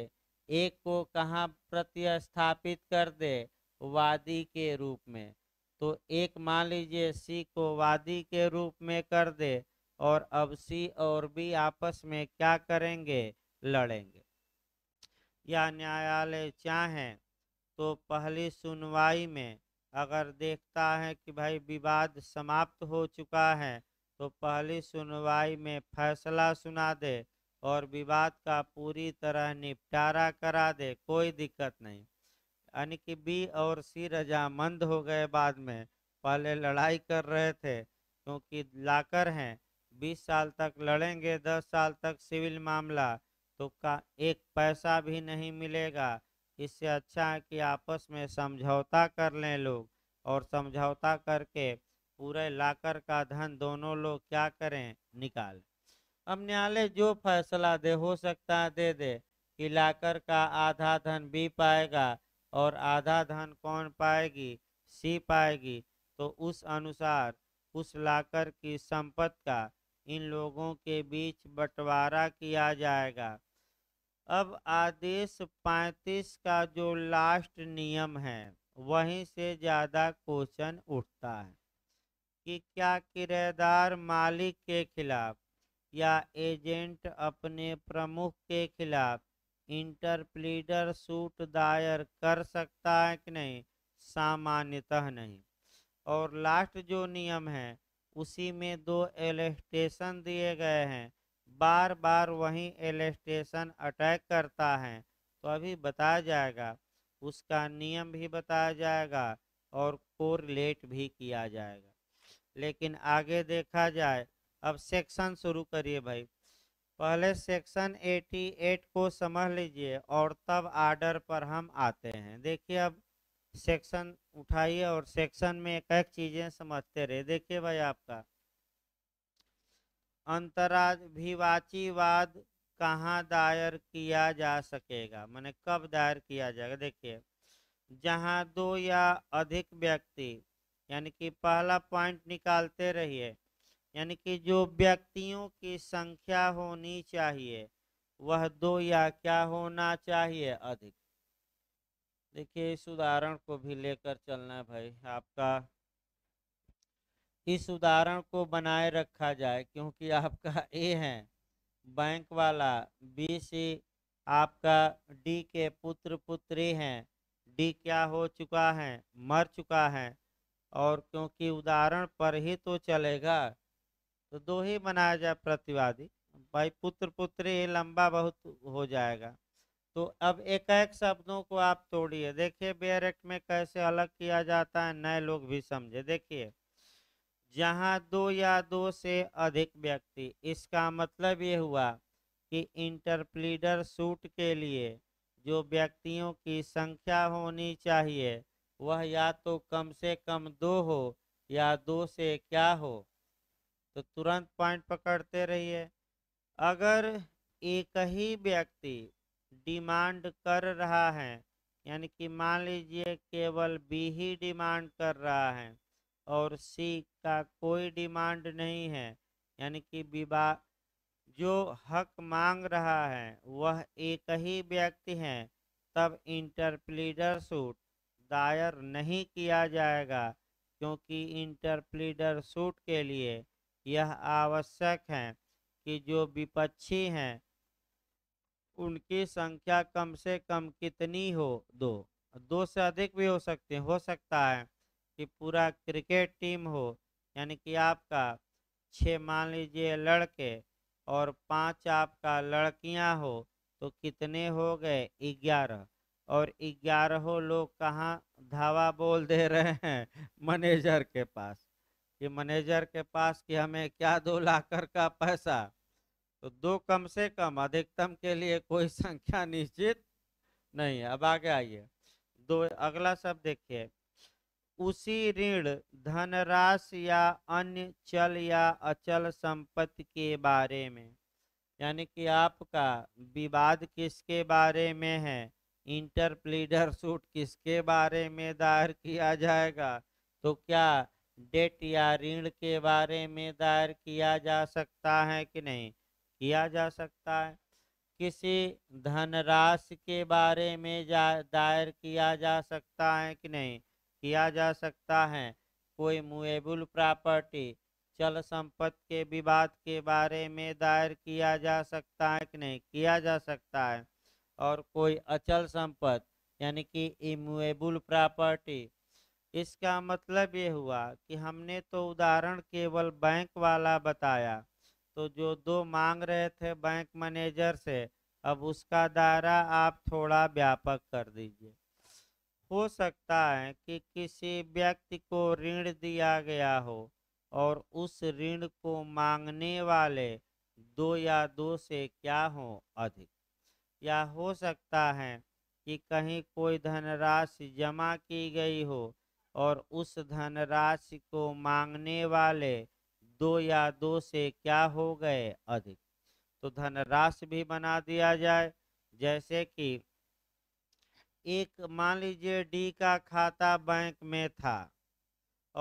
एक को कहाँ प्रतिस्थापित कर दे वादी के रूप में तो एक मान लीजिए सी को वादी के रूप में कर दे और अब सी और बी आपस में क्या करेंगे लड़ेंगे या न्यायालय चाहे तो पहली सुनवाई में अगर देखता है कि भाई विवाद समाप्त हो चुका है तो पहली सुनवाई में फैसला सुना दे और विवाद का पूरी तरह निपटारा करा दे कोई दिक्कत नहीं यानी कि बी और सी रजा मंद हो गए बाद में पहले लड़ाई कर रहे थे क्योंकि लाकर हैं बीस साल तक लड़ेंगे दस साल तक सिविल मामला तो का एक पैसा भी नहीं मिलेगा इससे अच्छा है कि आपस में समझौता कर लें लोग और समझौता करके पूरे लाकर का धन दोनों लोग क्या करें निकाल अब न्यायालय जो फैसला दे हो सकता है दे दे कि लाकर का आधा धन बी पाएगा और आधा धन कौन पाएगी सी पाएगी तो उस अनुसार उस लाकर की संपत्ति का इन लोगों के बीच बंटवारा किया जाएगा अब आदेश 35 का जो लास्ट नियम है वहीं से ज़्यादा क्वेश्चन उठता है कि क्या किराएदार मालिक के खिलाफ या एजेंट अपने प्रमुख के खिलाफ इंटरप्लीडर सूट दायर कर सकता है कि नहीं सामान्यतः नहीं और लास्ट जो नियम है उसी में दो एलेस्टेशन दिए गए हैं बार बार वही एलेस्टेशन अटैक करता है तो अभी बताया जाएगा उसका नियम भी बताया जाएगा और कोरिलेट भी किया जाएगा लेकिन आगे देखा जाए अब सेक्शन शुरू करिए भाई पहले सेक्शन 88 को समझ लीजिए और तब आर्डर पर हम आते हैं देखिए अब सेक्शन उठाइए और सेक्शन में एक एक चीज़ें समझते रहे देखिए भाई आपका अंतराभिवाचीवाद कहाँ दायर किया जा सकेगा मैंने कब दायर किया जाएगा देखिए जहाँ दो या अधिक व्यक्ति यानी कि पहला पॉइंट निकालते रहिए यानी कि जो व्यक्तियों की संख्या होनी चाहिए वह दो या क्या होना चाहिए अधिक देखिए इस उदाहरण को भी लेकर चलना है भाई आपका इस उदाहरण को बनाए रखा जाए क्योंकि आपका *laughs* ए है बैंक वाला बी सी आपका डी के पुत्र पुत्री हैं डी क्या हो चुका है मर चुका है और क्योंकि उदाहरण पर ही तो चलेगा तो दो ही बनाया जाए प्रतिवादी भाई पुत्र पुत्री लंबा बहुत हो जाएगा तो अब एक एक शब्दों को आप तोड़िए देखिए बेरेक्ट में कैसे अलग किया जाता है नए लोग भी समझे देखिए जहाँ दो या दो से अधिक व्यक्ति इसका मतलब ये हुआ कि इंटरप्लीडर सूट के लिए जो व्यक्तियों की संख्या होनी चाहिए वह या तो कम से कम दो हो या दो से क्या हो तो तुरंत पॉइंट पकड़ते रहिए अगर एक ही व्यक्ति डिमांड कर रहा है यानी कि मान लीजिए केवल बी ही डिमांड कर रहा है और सी का कोई डिमांड नहीं है यानी कि विवाह जो हक मांग रहा है वह एक ही व्यक्ति है तब इंटरप्लीडर सूट दायर नहीं किया जाएगा क्योंकि इंटरप्लीडर सूट के लिए यह आवश्यक है कि जो विपक्षी हैं उनकी संख्या कम से कम कितनी हो दो दो से अधिक भी हो सकते हो सकता है कि पूरा क्रिकेट टीम हो यानी कि आपका छः मान लीजिए लड़के और पांच आपका लड़कियां हो तो कितने हो गए ग्यारह और ग्यारहों लोग कहाँ धावा बोल दे रहे हैं मैनेजर के पास कि मैनेजर के पास कि हमें क्या दो लाकर का पैसा तो दो कम से कम अधिकतम के लिए कोई *laughs* संख्या निश्चित नहीं है अब आगे आइए दो अगला शब्द देखिए उसी ऋण धनराशि या अन्य चल या अचल संपत्ति के बारे में यानी कि आपका विवाद किसके बारे में है इंटरप्लीडर सूट किसके बारे में दायर किया जाएगा तो क्या डेट या ऋण के बारे में दायर किया जा सकता है कि नहीं किया जा सकता है किसी धनराशि के बारे में दायर किया जा सकता है कि नहीं किया जा सकता है कोई मुएबुल प्रॉपर्टी चल संपत्ति के विवाद के बारे में दायर किया जा सकता है कि नहीं किया जा सकता है और कोई अचल संपत्ति यानी कि इमुएबुल प्रॉपर्टी इसका मतलब ये हुआ कि हमने तो उदाहरण केवल बैंक वाला बताया तो जो दो मांग रहे थे बैंक मैनेजर से अब उसका दायरा आप थोड़ा व्यापक कर दीजिए हो सकता है कि किसी व्यक्ति को ऋण दिया गया हो और उस ऋण को मांगने वाले दो या दो से क्या हो अधिक या हो सकता है कि कहीं कोई धनराशि जमा की गई हो और उस धनराशि को मांगने वाले दो या दो से क्या हो गए अधिक तो धनराशि भी बना दिया जाए जैसे कि एक मान लीजिए डी का खाता बैंक में था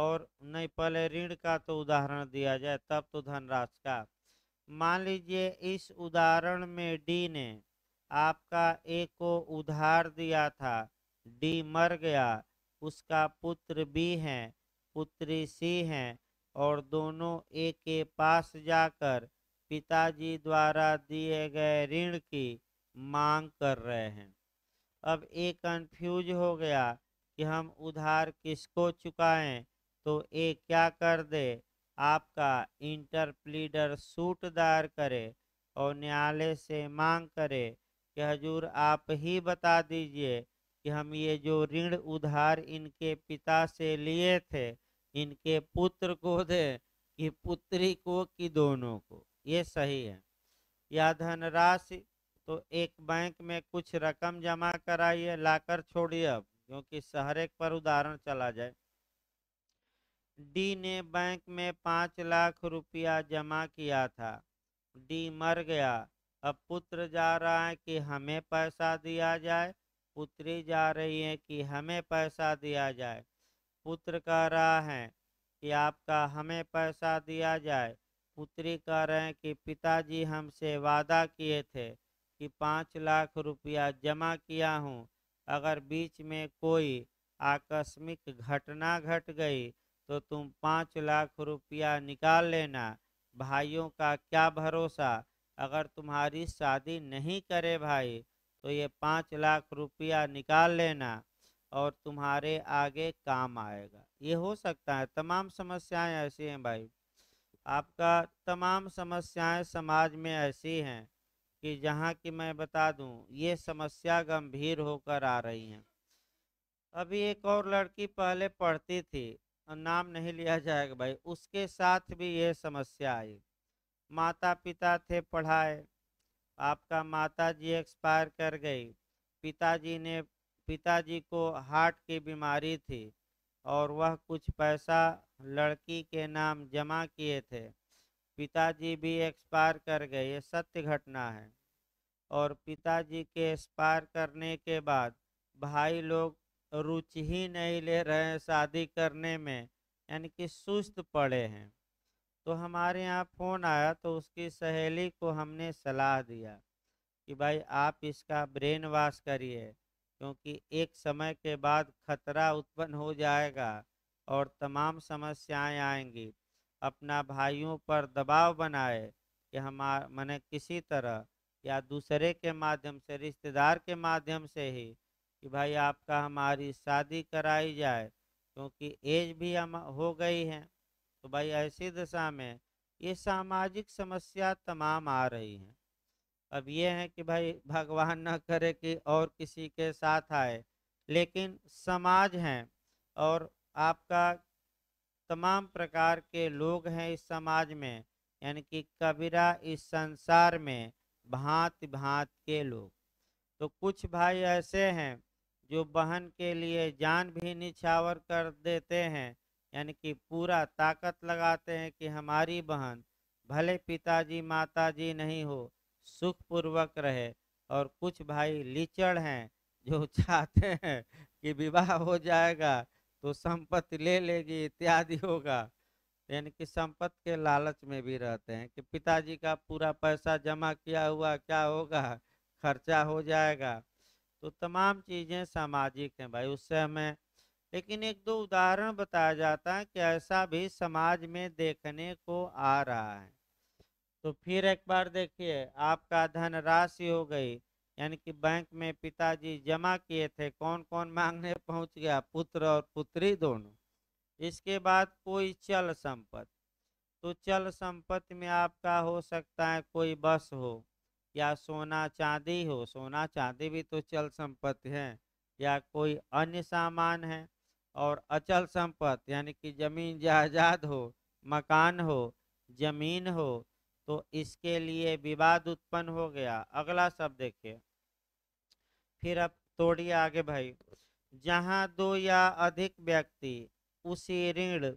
और नहीं पहले ऋण का तो उदाहरण दिया जाए तब तो धनराशि का मान लीजिए इस उदाहरण में डी ने आपका ए को उधार दिया था डी मर गया उसका पुत्र भी हैं पुत्री सी हैं और दोनों एक के पास जाकर पिताजी द्वारा दिए गए ऋण की मांग कर रहे हैं अब ए कंफ्यूज हो गया कि हम उधार किसको चुकाएं तो ए क्या कर दे आपका इंटरप्लीडर सूट दायर करे और न्यायालय से मांग करे कि हजूर आप ही बता दीजिए कि हम ये जो ऋण उधार इनके पिता से लिए थे इनके पुत्र को दे कि पुत्री को कि दोनों को ये सही है या धनराशि तो एक बैंक में कुछ रकम जमा कराइए लाकर छोड़िए अब क्योंकि शहर एक पर उदाहरण चला जाए डी ने बैंक में पाँच लाख रुपया जमा किया था डी मर गया अब पुत्र जा रहा है कि हमें पैसा दिया जाए पुत्री जा रही है कि हमें पैसा दिया जाए पुत्र कह रहा है कि आपका हमें पैसा दिया जाए पुत्री कह रहे हैं कि पिताजी हमसे वादा किए थे कि पाँच लाख रुपया जमा किया हूँ अगर बीच में कोई आकस्मिक घटना घट गई तो तुम पाँच लाख रुपया निकाल लेना भाइयों का क्या भरोसा अगर तुम्हारी शादी नहीं करे भाई तो ये पाँच लाख रुपया निकाल लेना और तुम्हारे आगे काम आएगा ये हो सकता है तमाम समस्याएं ऐसी हैं भाई आपका तमाम समस्याएं समाज में ऐसी हैं कि जहाँ की मैं बता दूँ ये समस्या गंभीर होकर आ रही हैं अभी एक और लड़की पहले पढ़ती थी और नाम नहीं लिया जाएगा भाई उसके साथ भी ये समस्या आई माता पिता थे पढ़ाए आपका माताजी एक्सपायर कर गई पिताजी ने पिताजी को हार्ट की बीमारी थी और वह कुछ पैसा लड़की के नाम जमा किए थे पिताजी भी एक्सपायर कर गए ये सत्य घटना है और पिताजी के एक्सपायर करने के बाद भाई लोग रुचि ही नहीं ले रहे हैं शादी करने में यानी कि सुस्त पड़े हैं तो हमारे यहाँ फ़ोन आया तो उसकी सहेली को हमने सलाह दिया कि भाई आप इसका ब्रेन वाश करिए क्योंकि एक समय के बाद खतरा उत्पन्न हो जाएगा और तमाम समस्याएं आएंगी अपना भाइयों पर दबाव बनाए कि हमार मैंने किसी तरह या दूसरे के माध्यम से रिश्तेदार के माध्यम से ही कि भाई आपका हमारी शादी कराई जाए क्योंकि एज भी हम हो गई है तो भाई ऐसी दशा में ये सामाजिक समस्या तमाम आ रही हैं अब ये है कि भाई भगवान ना करे कि और किसी के साथ आए लेकिन समाज हैं और आपका तमाम प्रकार के लोग हैं इस समाज में यानी कि कबीरा इस संसार में भांत भांत के लोग तो कुछ भाई ऐसे हैं जो बहन के लिए जान भी निछावर कर देते हैं यानी कि पूरा ताकत लगाते हैं कि हमारी बहन भले पिताजी माताजी नहीं हो सुखपूर्वक रहे और कुछ भाई लीचड़ हैं जो *laughs* चाहते हैं कि विवाह हो जाएगा तो संपत्ति ले लेगी इत्यादि होगा यानी कि संपत्ति के लालच में भी रहते हैं कि पिताजी का पूरा पैसा जमा किया हुआ क्या होगा खर्चा हो जाएगा तो तमाम चीज़ें सामाजिक हैं भाई उससे हमें लेकिन एक दो उदाहरण बताया जाता है कि ऐसा भी समाज में देखने को आ रहा है तो फिर एक बार देखिए आपका धन राशि हो गई यानी कि बैंक में पिताजी जमा किए थे कौन कौन मांगने *laughs* पहुंच गया पुत्र और पुत्री दोनों इसके बाद कोई चल संपत्ति तो चल संपत्ति में आपका हो सकता है कोई बस हो या सोना चांदी हो सोना चांदी भी तो चल संपत्ति है या कोई अन्य सामान है और अचल संपत्ति यानी कि ज़मीन जायदाद हो मकान हो जमीन हो तो इसके लिए विवाद उत्पन्न हो गया अगला शब्द देखिए फिर अब तोड़िए आगे भाई जहाँ दो या अधिक व्यक्ति उसी ऋण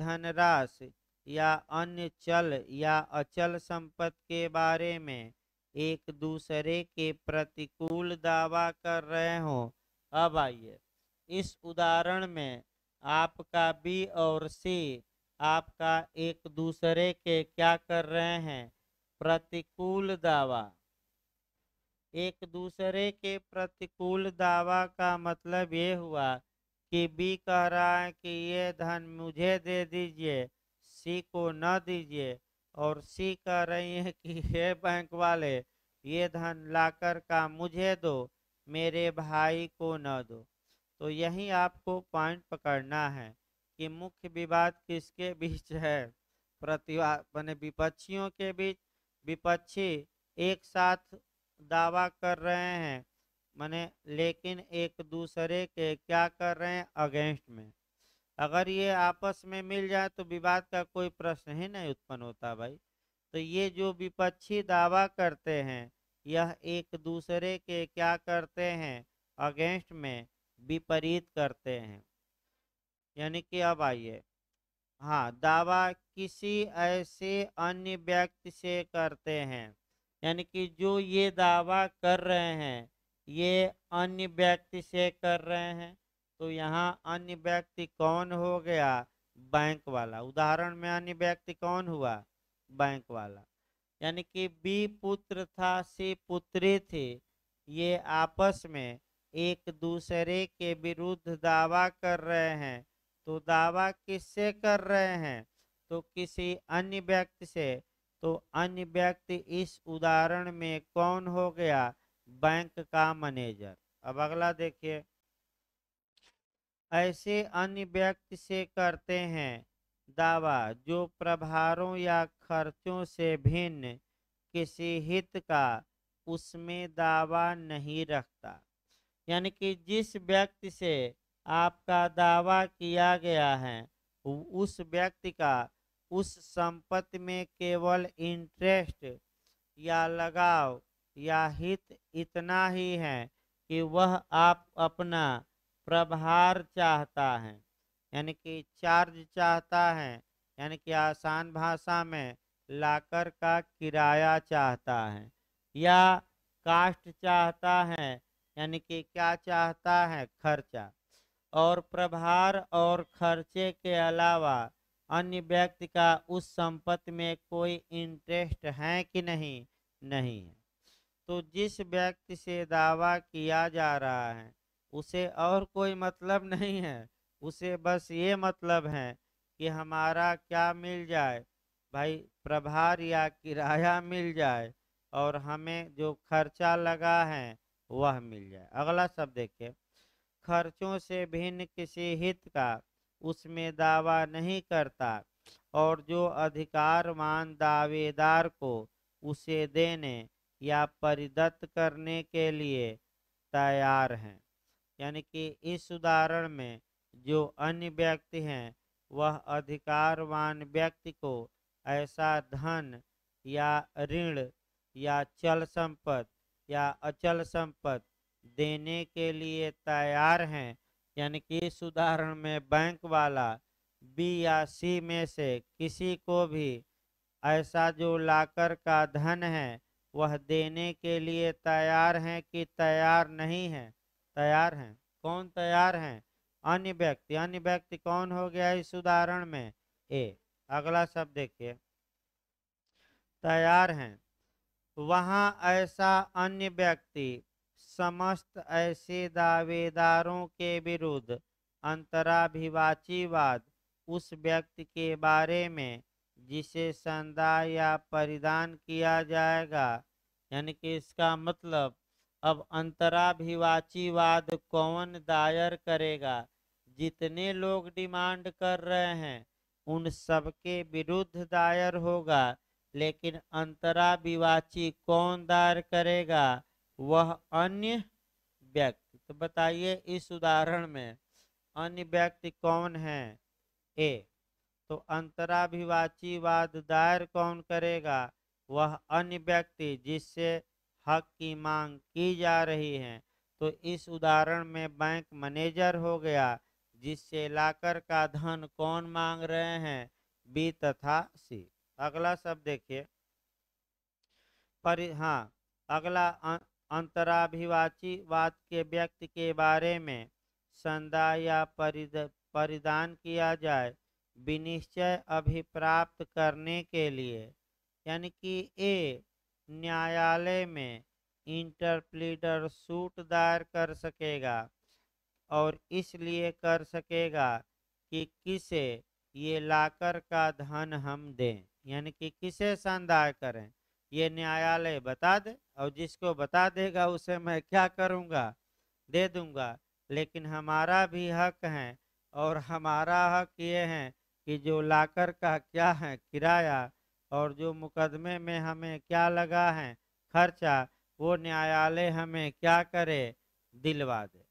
धनराशि या अन्य चल या अचल संपत्ति के बारे में एक दूसरे के प्रतिकूल दावा कर रहे हो अब आइए इस उदाहरण में आपका बी और सी आपका एक दूसरे के क्या कर रहे हैं प्रतिकूल दावा एक दूसरे के प्रतिकूल दावा का मतलब ये हुआ कि बी कह रहा है कि ये धन मुझे दे दीजिए सी को न दीजिए और सी कह रही है कि हे बैंक वाले ये धन लाकर का मुझे दो मेरे भाई को न दो तो यही आपको पॉइंट पकड़ना है कि मुख्य विवाद किसके *laughs* बीच है प्रतिवाद मैंने विपक्षियों के बीच विपक्षी एक साथ दावा कर रहे हैं मैंने लेकिन एक दूसरे के क्या कर रहे हैं अगेंस्ट में अगर ये आपस में मिल जाए तो विवाद का कोई प्रश्न ही नहीं उत्पन्न होता भाई तो ये जो विपक्षी दावा करते हैं यह एक दूसरे के क्या करते हैं अगेंस्ट में विपरीत करते हैं यानी कि अब आइए हाँ दावा किसी ऐसे अन्य व्यक्ति से करते हैं यानी कि जो ये दावा कर रहे हैं ये अन्य व्यक्ति से कर रहे हैं तो यहाँ अन्य व्यक्ति कौन हो गया बैंक वाला उदाहरण में अन्य व्यक्ति कौन हुआ बैंक वाला यानी कि बी पुत्र था सी पुत्री थी ये आपस में एक दूसरे के विरुद्ध दावा कर रहे हैं तो दावा किससे कर रहे हैं तो किसी अन्य व्यक्ति से तो अन्य व्यक्ति इस उदाहरण में कौन हो गया बैंक का मैनेजर अब अगला देखिए ऐसे अन्य व्यक्ति से करते हैं दावा जो प्रभारों या खर्चों से भिन्न किसी हित का उसमें दावा नहीं रखता यानी कि जिस व्यक्ति से आपका दावा किया गया है उस व्यक्ति का उस संपत्ति में केवल इंटरेस्ट या लगाव या हित इतना ही है कि वह आप अपना प्रभार चाहता है यानी कि चार्ज चाहता है यानी कि आसान भाषा में लाकर का किराया चाहता है या कास्ट चाहता है यानी कि क्या चाहता है खर्चा और प्रभार और खर्चे के अलावा अन्य व्यक्ति का उस संपत्ति में कोई इंटरेस्ट है कि नहीं नहीं है तो जिस व्यक्ति से दावा किया जा रहा है उसे और कोई मतलब *laughs* नहीं है उसे बस ये मतलब है कि हमारा क्या मिल जाए भाई प्रभार या किराया मिल जाए और हमें जो खर्चा लगा है वह मिल जाए अगला शब्द देखिए खर्चों से भिन्न किसी हित का उसमें दावा नहीं करता और जो अधिकारवान दावेदार को उसे देने या परिदत्त करने के लिए तैयार हैं यानी कि इस उदाहरण में जो अन्य व्यक्ति हैं वह अधिकारवान व्यक्ति को ऐसा धन या ऋण या चल संपत्ति या अचल संपद देने के लिए तैयार हैं यानी कि इस उदाहरण में बैंक वाला बी या सी में से किसी को भी ऐसा जो लाकर का धन है वह देने के लिए तैयार हैं कि तैयार नहीं है तैयार हैं कौन तैयार हैं अन्य व्यक्ति अन्य व्यक्ति कौन हो गया इस उदाहरण में ए अगला शब्द देखिए तैयार हैं वहाँ ऐसा अन्य व्यक्ति समस्त ऐसे दावेदारों के विरुद्ध अंतराभिवाचीवाद उस व्यक्ति के बारे में जिसे संदा या परिधान किया जाएगा यानी कि इसका मतलब अब अंतराभिवाचीवाद कौन दायर करेगा जितने लोग डिमांड कर रहे हैं उन सबके विरुद्ध दायर होगा लेकिन अंतराविवाची कौन दायर करेगा वह अन्य व्यक्ति तो बताइए इस उदाहरण में अन्य व्यक्ति कौन है ए तो अंतराभिवाची वाद दायर कौन करेगा वह अन्य व्यक्ति जिससे हक की मांग की जा रही है तो इस उदाहरण में बैंक मैनेजर हो गया जिससे लाकर का धन कौन मांग रहे हैं बी तथा सी अगला शब्द देखिए पर हाँ अगला अंतराभिवाची वाद के व्यक्ति के बारे में संदा या परिद, परिदान किया जाए विनिश्चय अभिप्राप्त करने के लिए यानी कि ए न्यायालय में इंटरप्लीडर सूट दायर कर सकेगा और इसलिए कर सकेगा कि किसे ये लाकर का धन हम दें यानी कि किसे शानदार करें ये न्यायालय बता दे और जिसको बता देगा उसे मैं क्या करूँगा दे दूंगा लेकिन हमारा भी हक है और हमारा हक ये है कि जो लाकर का क्या है किराया और जो मुकदमे में हमें क्या लगा है खर्चा वो न्यायालय हमें क्या करे दिलवा दे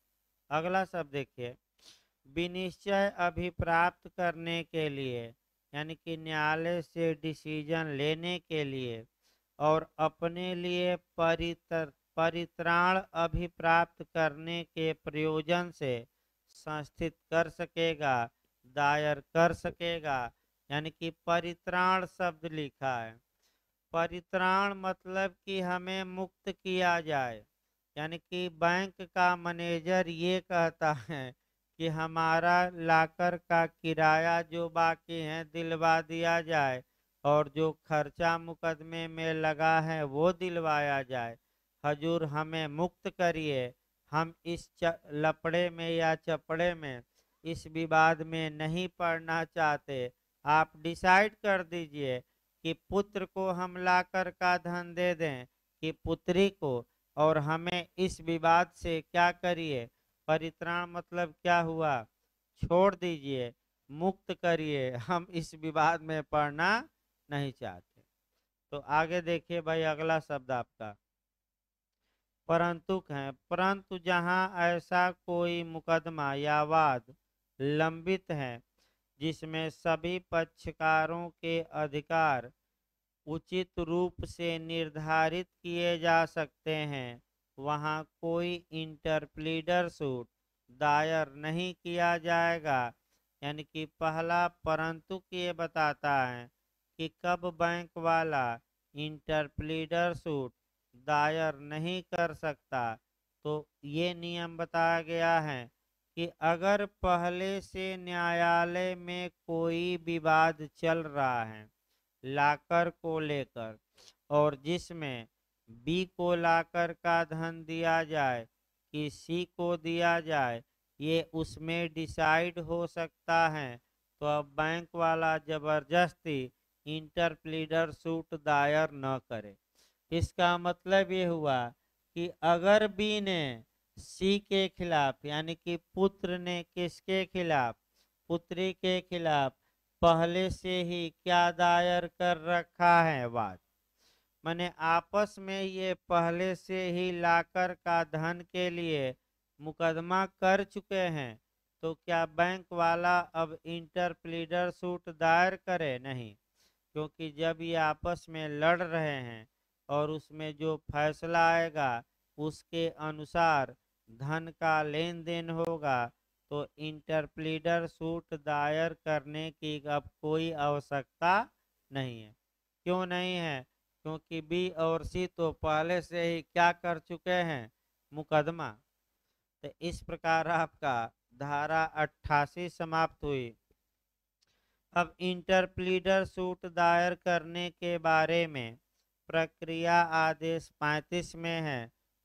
अगला सब देखिए विनिश्चय अभिप्राप्त करने के लिए यानी कि न्यायालय से डिसीजन लेने के लिए और अपने लिए परितर परित्राण अभिप्राप्त करने के प्रयोजन से संस्थित कर सकेगा दायर कर सकेगा यानी कि परित्राण शब्द लिखा है परित्राण मतलब कि हमें मुक्त किया जाए यानी कि बैंक का मैनेजर ये कहता है कि हमारा लाकर का किराया जो बाकी है दिलवा दिया जाए और जो खर्चा मुकदमे में लगा है वो दिलवाया जाए हजूर हमें मुक्त करिए हम इस लपड़े में या चपड़े में इस विवाद में नहीं पड़ना चाहते आप डिसाइड कर दीजिए कि पुत्र को हम लाकर का धन दे दें कि पुत्री को और हमें इस विवाद से क्या करिए परित्राण मतलब क्या हुआ छोड़ दीजिए मुक्त करिए हम इस विवाद में पढ़ना नहीं चाहते तो आगे देखिए भाई अगला शब्द आपका परंतु है परंतु जहाँ ऐसा कोई मुकदमा या वाद लंबित है जिसमें सभी पक्षकारों के अधिकार उचित रूप से निर्धारित किए जा सकते हैं वहां कोई इंटरप्लीडर सूट दायर नहीं किया जाएगा यानी कि पहला परंतु ये बताता है कि कब बैंक वाला इंटरप्लीडर सूट दायर नहीं कर सकता तो ये नियम बताया गया है कि अगर पहले से न्यायालय में कोई विवाद चल रहा है लाकर को लेकर और जिसमें बी को लाकर का धन दिया जाए कि सी को दिया जाए ये उसमें डिसाइड हो सकता है तो अब बैंक वाला ज़बरदस्ती इंटरप्लीडर सूट दायर न करे इसका मतलब ये हुआ कि अगर बी ने सी के खिलाफ यानी कि पुत्र ने किसके खिलाफ पुत्री के खिलाफ पहले से ही क्या दायर कर रखा है बात मैंने आपस में ये पहले से ही लाकर का धन के लिए मुकदमा कर चुके हैं तो क्या बैंक वाला अब इंटरप्लीडर सूट दायर करे नहीं क्योंकि जब ये आपस में लड़ रहे हैं और उसमें जो फैसला आएगा उसके अनुसार धन का लेन देन होगा तो इंटरप्लीडर सूट दायर करने की अब कोई आवश्यकता नहीं है क्यों नहीं है क्योंकि बी और सी तो पहले से ही क्या कर चुके हैं मुकदमा तो इस प्रकार आपका धारा अट्ठासी समाप्त हुई अब इंटरप्लीडर सूट दायर करने के बारे में प्रक्रिया आदेश पैंतीस में है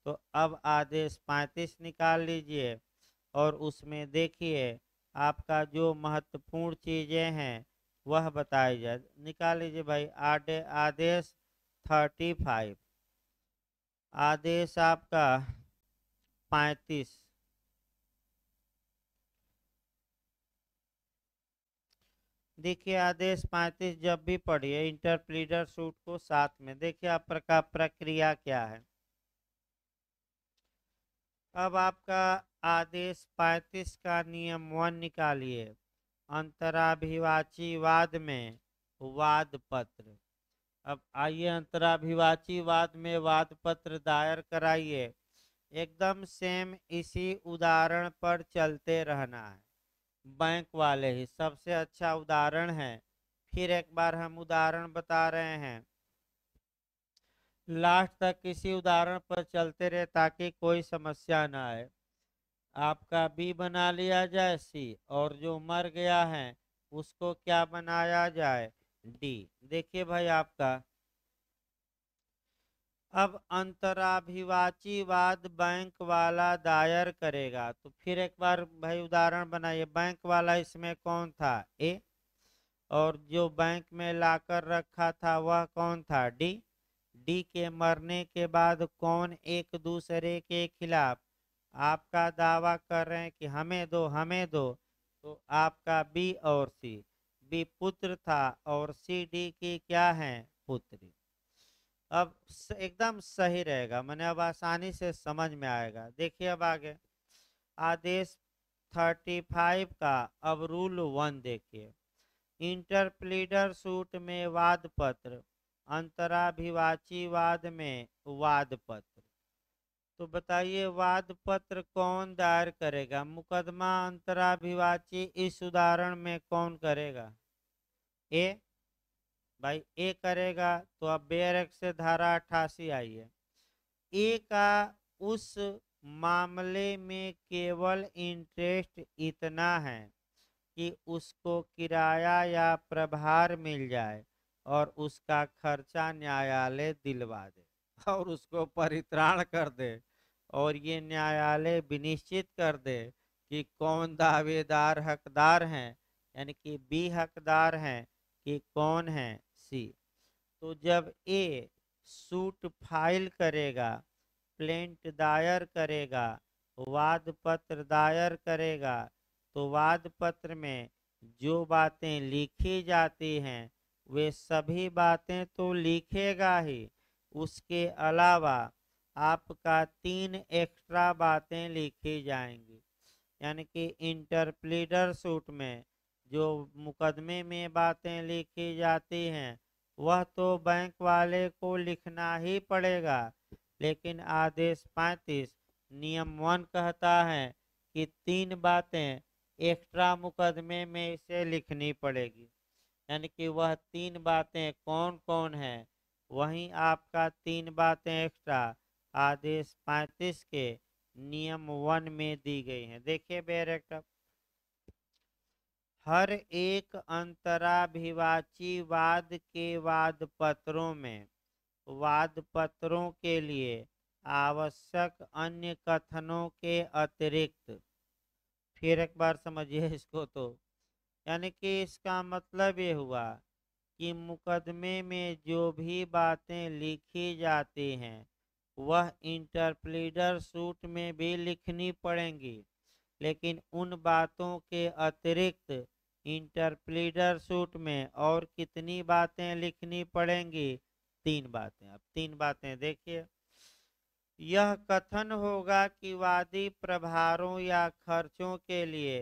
तो अब आदेश पैंतीस निकाल लीजिए और उसमें देखिए आपका जो महत्वपूर्ण चीज़ें हैं वह बताई जाए निकाल लीजिए भाई आडे आदेश थर्टी फाइव आदेश आपका पैंतीस देखिए आदेश पैंतीस जब भी पढ़िए इंटरप्रीडर सूट को साथ में देखिए आपका प्रक्रिया क्या है अब आपका आदेश पैंतीस का नियम वन निकालिए अंतराभिवाची वाद में वाद पत्र अब आइए अंतराभिवाची वाद में वाद पत्र दायर कराइए एकदम सेम इसी उदाहरण पर चलते रहना है बैंक वाले ही सबसे अच्छा उदाहरण है फिर एक बार हम उदाहरण बता रहे हैं लास्ट तक किसी उदाहरण पर चलते रहे ताकि कोई समस्या ना आए आपका बी बना लिया जाए सी और जो मर गया है उसको क्या बनाया जाए डी देखिए भाई आपका अब वाद बैंक वाला दायर करेगा तो फिर एक बार भाई उदाहरण बनाइए बैंक वाला इसमें कौन था ए और जो बैंक में लाकर रखा था वह कौन था डी डी के मरने के बाद कौन एक दूसरे के खिलाफ आपका दावा कर रहे हैं कि हमें दो हमें दो तो आपका बी और सी भी पुत्र था और सी डी की क्या है पुत्री अब एकदम सही रहेगा मैंने अब आसानी से समझ में आएगा देखिए अब आगे आदेश फाइव का अब रूल वन देखिए इंटरप्लीडर सूट में वाद पत्र अंतराभिवाची वाद में वाद पत्र तो बताइए वाद पत्र कौन दायर करेगा मुकदमा अंतराभिवाची इस उदाहरण में कौन करेगा ए भाई ए करेगा तो अब बेयर से धारा अठासी आई है ए का उस मामले में केवल इंटरेस्ट इतना है कि उसको किराया या प्रभार मिल जाए और उसका खर्चा न्यायालय दिलवा दे और उसको परित्राण कर दे और ये न्यायालय विनिश्चित कर दे कि कौन दावेदार हकदार हैं यानी कि बी हकदार हैं कि कौन है सी तो जब ए सूट फाइल करेगा प्लेंट दायर करेगा वाद पत्र दायर करेगा तो वाद पत्र में जो बातें लिखी जाती हैं वे सभी बातें तो लिखेगा ही उसके अलावा आपका तीन एक्स्ट्रा बातें लिखी जाएंगी यानी कि इंटरप्लीडर सूट में जो मुकदमे में बातें लिखी जाती हैं वह तो बैंक वाले को लिखना ही पड़ेगा लेकिन आदेश पैंतीस नियम वन कहता है कि तीन बातें एक्स्ट्रा मुकदमे में इसे लिखनी पड़ेगी यानी कि वह तीन बातें कौन कौन है वहीं आपका तीन बातें एक्स्ट्रा आदेश पैंतीस के नियम वन में दी गई हैं देखिए बेरेक्टर हर एक अंतराभिवाची वाद के वाद पत्रों में वाद पत्रों के लिए आवश्यक अन्य कथनों के अतिरिक्त फिर एक बार समझिए इसको तो यानी कि इसका मतलब ये हुआ कि मुकदमे में जो भी बातें लिखी जाती हैं वह इंटरप्लीडर सूट में भी लिखनी पड़ेंगी लेकिन उन बातों के अतिरिक्त इंटरप्लीडर सूट में और कितनी बातें लिखनी पड़ेंगी तीन बातें अब तीन बातें देखिए यह कथन होगा कि वादी प्रभारों या खर्चों के लिए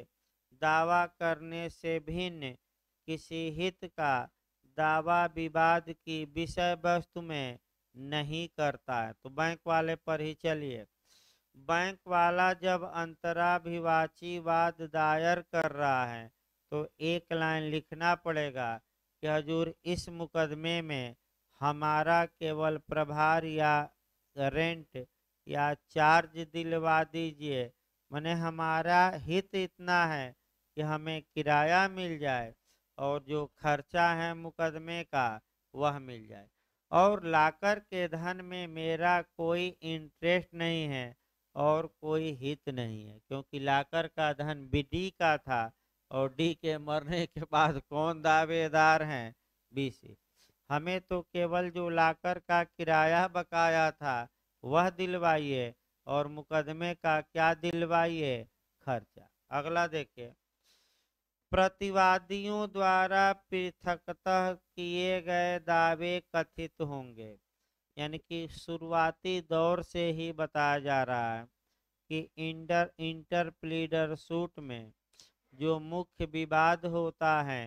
दावा करने से भिन्न किसी हित का दावा विवाद की विषय वस्तु में नहीं करता है तो बैंक वाले पर ही चलिए बैंक वाला जब अंतराभिवाची वाद दायर कर रहा है तो एक लाइन लिखना पड़ेगा कि हजूर इस मुकदमे में हमारा केवल प्रभार या रेंट या चार्ज दिलवा दीजिए मैंने हमारा हित इतना है कि हमें किराया मिल जाए और जो खर्चा है मुकदमे का वह मिल जाए और लाकर के धन में मेरा कोई इंटरेस्ट नहीं है और कोई हित नहीं है क्योंकि लाकर का धन बिडी का था और डी के मरने *laughs* के बाद कौन दावेदार हैं बीसी हमें तो केवल जो लाकर का किराया बकाया था वह दिलवाइए और मुकदमे का क्या दिलवाइए खर्चा अगला देखिए प्रतिवादियों द्वारा पृथकतः किए गए दावे कथित होंगे यानी कि शुरुआती दौर से ही बताया जा रहा है कि इंटर इंटरप्लीडर सूट में जो मुख्य विवाद होता है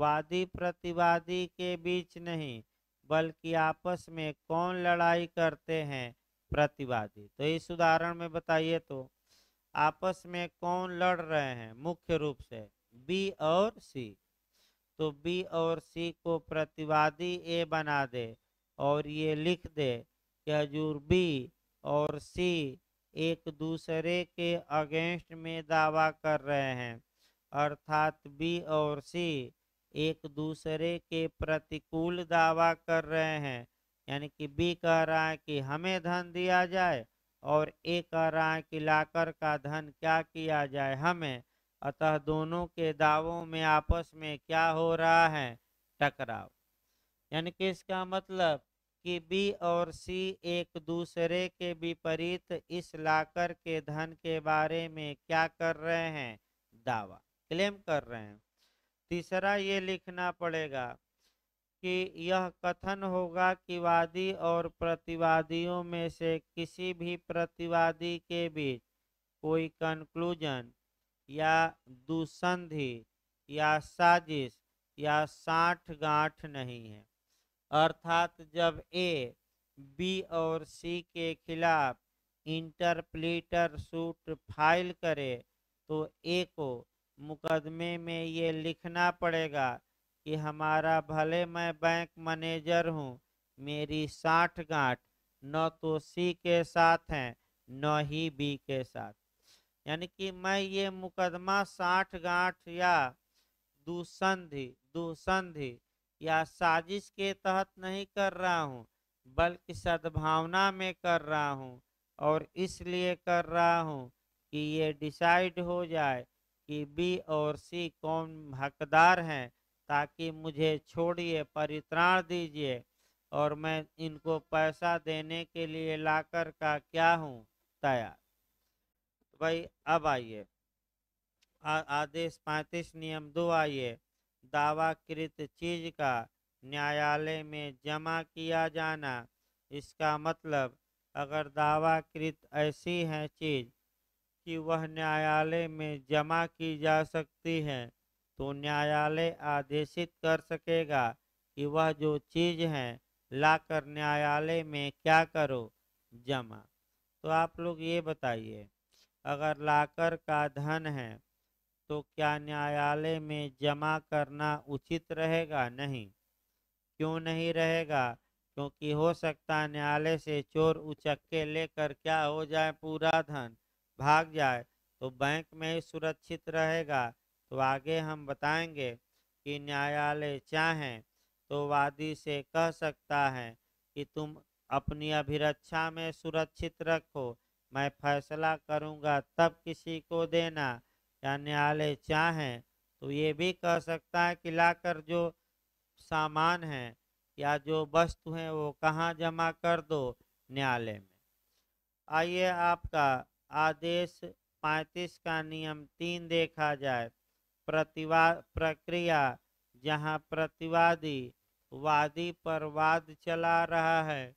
वादी प्रतिवादी के बीच नहीं बल्कि आपस में कौन लड़ाई करते हैं प्रतिवादी तो इस उदाहरण में बताइए तो आपस में कौन लड़ रहे हैं मुख्य रूप से बी और सी तो बी और सी को प्रतिवादी ए बना दे और ये लिख दे कि हजूर बी और सी एक दूसरे के अगेंस्ट में दावा कर रहे हैं अर्थात बी और सी एक दूसरे के प्रतिकूल दावा कर रहे हैं यानी कि बी कह रहा है कि हमें धन दिया जाए और ए कह रहा है कि लाकर का धन क्या किया जाए हमें अतः दोनों के दावों में आपस में क्या हो रहा है टकराव यानी कि इसका मतलब कि बी और सी एक दूसरे के विपरीत इस लाकर के धन के बारे में क्या कर रहे हैं दावा क्लेम कर रहे हैं तीसरा ये लिखना पड़ेगा कि यह कथन होगा कि वादी और प्रतिवादियों में से किसी भी प्रतिवादी के बीच कोई कंक्लूजन या दुसंधि या साजिश या साठ गांठ नहीं है अर्थात जब ए बी और सी के खिलाफ इंटरप्लीटर सूट फाइल करे तो ए को मुकदमे में ये लिखना पड़ेगा कि हमारा भले मैं बैंक मैनेजर हूँ मेरी साठ गांठ न तो सी के साथ है न ही बी के साथ यानी कि मैं ये मुकदमा साठ गांठ या दूसंधि दूसंधि या साजिश के तहत नहीं कर रहा हूँ बल्कि सद्भावना में कर रहा हूँ और इसलिए कर रहा हूँ कि ये डिसाइड हो जाए कि बी और सी कौन हकदार हैं ताकि मुझे छोड़िए परित्राण दीजिए और मैं इनको पैसा देने के लिए लाकर का क्या हूँ तैयार भाई अब आइए आदेश पैंतीस नियम दो आइए दावाकृत चीज का न्यायालय में जमा किया जाना इसका मतलब अगर दावाकृत ऐसी है चीज कि वह न्यायालय में जमा की जा सकती है तो न्यायालय आदेशित कर सकेगा कि वह जो चीज़ है लाकर न्यायालय में क्या करो जमा तो आप लोग ये बताइए अगर लाकर का धन है तो क्या न्यायालय में जमा करना उचित रहेगा नहीं क्यों नहीं रहेगा क्योंकि हो सकता न्यायालय से चोर उचक्के लेकर क्या हो जाए पूरा धन भाग जाए तो बैंक में ही सुरक्षित रहेगा तो आगे हम बताएंगे कि न्यायालय चाहें तो वादी से कह सकता है कि तुम अपनी अभिरक्षा में सुरक्षित रखो मैं फैसला करूंगा तब किसी को देना या न्यायालय चाहें तो ये भी कह सकता है कि लाकर जो सामान है या जो वस्तु हैं वो कहाँ जमा कर दो न्यायालय में आइए आपका आदेश पैंतीस का नियम तीन देखा जाए प्रतिवाद प्रक्रिया जहां प्रतिवादी वादी पर वाद चला रहा है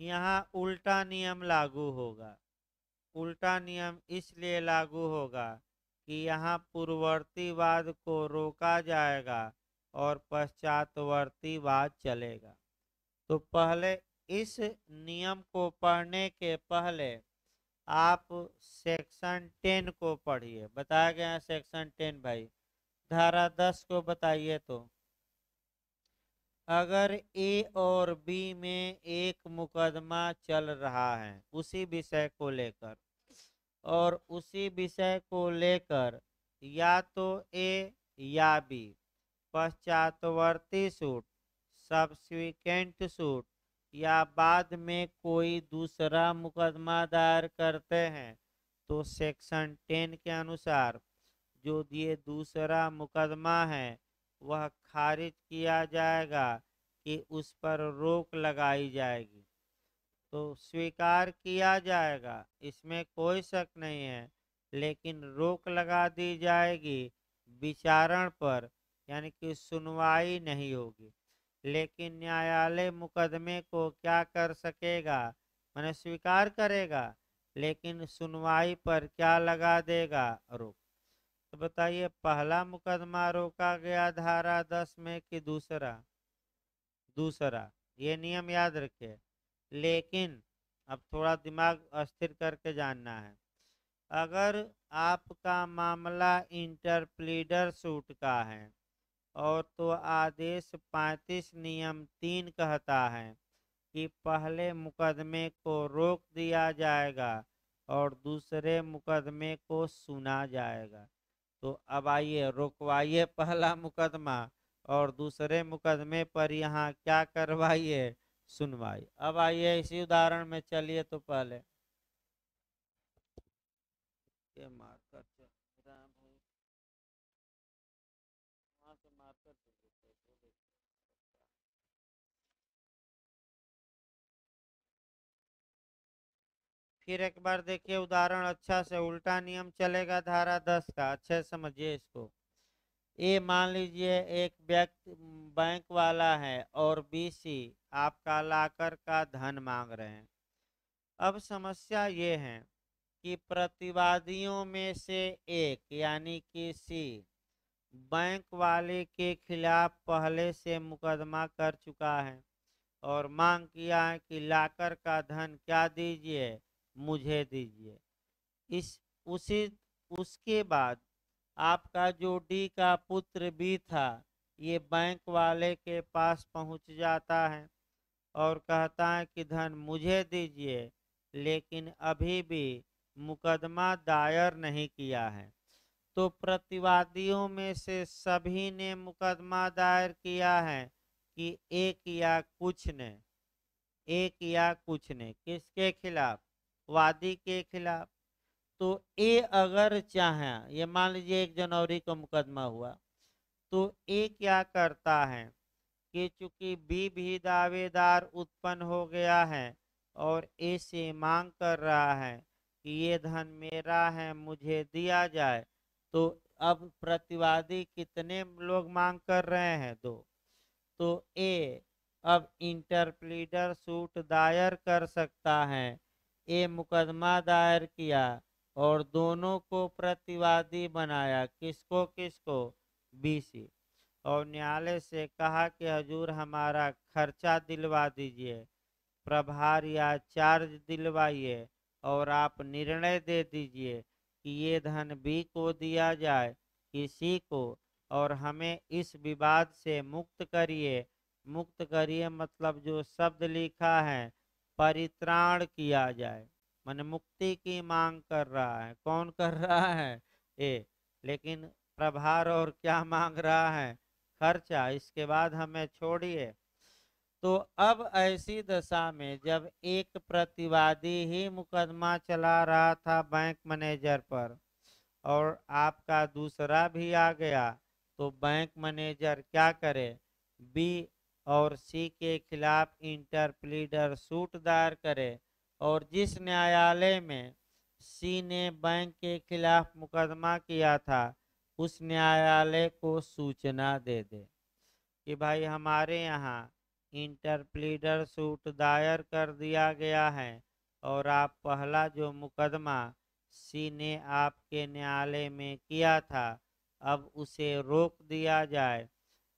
यहाँ उल्टा नियम लागू होगा उल्टा नियम इसलिए लागू होगा कि यहाँ पूर्ववर्ती वाद को रोका जाएगा और पश्चातवर्ती वाद चलेगा तो पहले इस नियम को पढ़ने के पहले आप सेक्शन टेन को पढ़िए बताया गया सेक्शन टेन भाई धारा दस को बताइए तो अगर ए और बी में एक मुकदमा चल रहा है उसी विषय को लेकर और उसी विषय को लेकर या तो ए या बी पश्चातवर्ती सूट सबसिक्वेंट सूट या बाद में कोई दूसरा मुकदमा दायर करते हैं तो सेक्शन टेन के अनुसार जो ये दूसरा मुकदमा है वह खारिज किया जाएगा कि उस पर रोक लगाई जाएगी तो स्वीकार किया जाएगा इसमें कोई शक नहीं है लेकिन रोक लगा दी जाएगी विचारण पर यानी कि सुनवाई नहीं होगी लेकिन न्यायालय मुकदमे को क्या कर सकेगा मैंने स्वीकार करेगा लेकिन सुनवाई पर क्या लगा देगा रोक तो बताइए पहला मुकदमा रोका गया धारा दस में कि दूसरा दूसरा ये नियम याद रखिए लेकिन अब थोड़ा दिमाग अस्थिर करके जानना है अगर आपका मामला इंटरप्लीडर सूट का है और तो आदेश पैंतीस नियम तीन कहता है कि पहले मुकदमे को रोक दिया जाएगा और दूसरे मुकदमे को सुना जाएगा तो अब आइए रोकवाइए पहला मुकदमा और दूसरे मुकदमे पर यहाँ क्या करवाइए सुनवाई अब आइए इसी उदाहरण में चलिए तो पहले फिर एक बार देखिए उदाहरण अच्छा से उल्टा नियम चलेगा धारा दस का अच्छे समझिए इसको ए मान लीजिए एक व्यक्ति बैंक वाला है और बी सी आपका लाकर का धन मांग रहे हैं अब समस्या ये है कि प्रतिवादियों में से एक यानी कि सी बैंक वाले के खिलाफ पहले से मुकदमा कर चुका है और मांग किया है कि लाकर का धन क्या दीजिए मुझे दीजिए इस उसी उसके बाद आपका जो डी का पुत्र भी था ये बैंक वाले के पास पहुंच जाता है और कहता है कि धन मुझे दीजिए लेकिन अभी भी मुकदमा दायर नहीं किया है तो प्रतिवादियों में से सभी ने मुकदमा दायर किया है कि एक या कुछ ने एक या कुछ ने किसके खिलाफ वादी के खिलाफ तो ए अगर चाहे ये मान लीजिए एक जनवरी को मुकदमा हुआ तो ए क्या करता है कि चूंकि बी भी दावेदार उत्पन्न हो गया है और ए से मांग कर रहा है कि ये धन मेरा है मुझे दिया जाए तो अब प्रतिवादी कितने लोग मांग कर रहे हैं दो तो ए अब इंटरप्लीडर सूट दायर कर सकता है ये मुकदमा दायर किया और दोनों को प्रतिवादी बनाया किसको किसको बीसी और न्यायालय से कहा कि हजूर हमारा खर्चा दिलवा दीजिए प्रभार या चार्ज दिलवाइए और आप निर्णय दे दीजिए कि ये धन बी को दिया जाए किसी को और हमें इस विवाद से मुक्त करिए मुक्त करिए मतलब जो शब्द लिखा है परित्राण किया जाए मन मुक्ति की मांग कर रहा है कौन कर रहा है ए लेकिन प्रभार और क्या मांग रहा है खर्चा इसके बाद हमें छोड़िए तो अब ऐसी दशा में जब एक प्रतिवादी ही मुकदमा चला रहा था बैंक मैनेजर पर और आपका दूसरा भी आ गया तो बैंक मैनेजर क्या करे बी और सी के खिलाफ इंटरप्लीडर सूट दायर करे और जिस न्यायालय में सी ने बैंक के खिलाफ मुकदमा किया था उस न्यायालय को सूचना दे दे कि भाई हमारे यहाँ इंटरप्लीडर सूट दायर कर दिया गया है और आप पहला जो मुकदमा सी ने आपके न्यायालय में किया था अब उसे रोक दिया जाए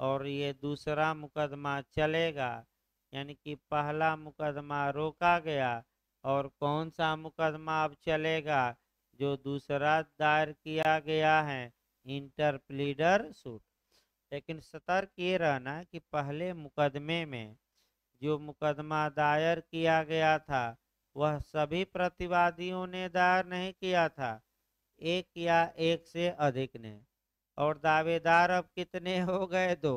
और ये दूसरा मुकदमा चलेगा यानी कि पहला मुकदमा रोका गया और कौन सा मुकदमा अब चलेगा जो दूसरा दायर किया गया है इंटरप्लीडर सूट लेकिन सतर्क ये रहना कि पहले मुकदमे में जो मुकदमा दायर किया गया था वह सभी प्रतिवादियों ने दायर नहीं किया था एक या एक से अधिक ने और दावेदार अब कितने हो गए दो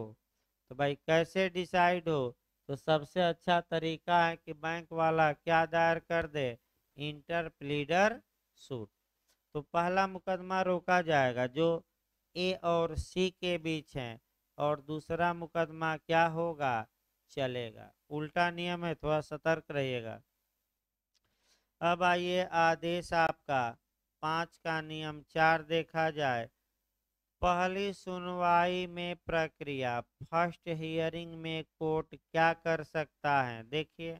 तो भाई कैसे डिसाइड हो तो सबसे अच्छा तरीका है कि बैंक वाला क्या दायर कर दे इंटर प्लीडर सूट तो पहला मुकदमा रोका जाएगा जो ए और सी के बीच है और दूसरा मुकदमा क्या होगा चलेगा उल्टा नियम है थोड़ा सतर्क रहिएगा अब आइए आदेश आपका पाँच का नियम चार देखा जाए पहली सुनवाई में प्रक्रिया फर्स्ट हियरिंग में कोर्ट क्या कर सकता है देखिए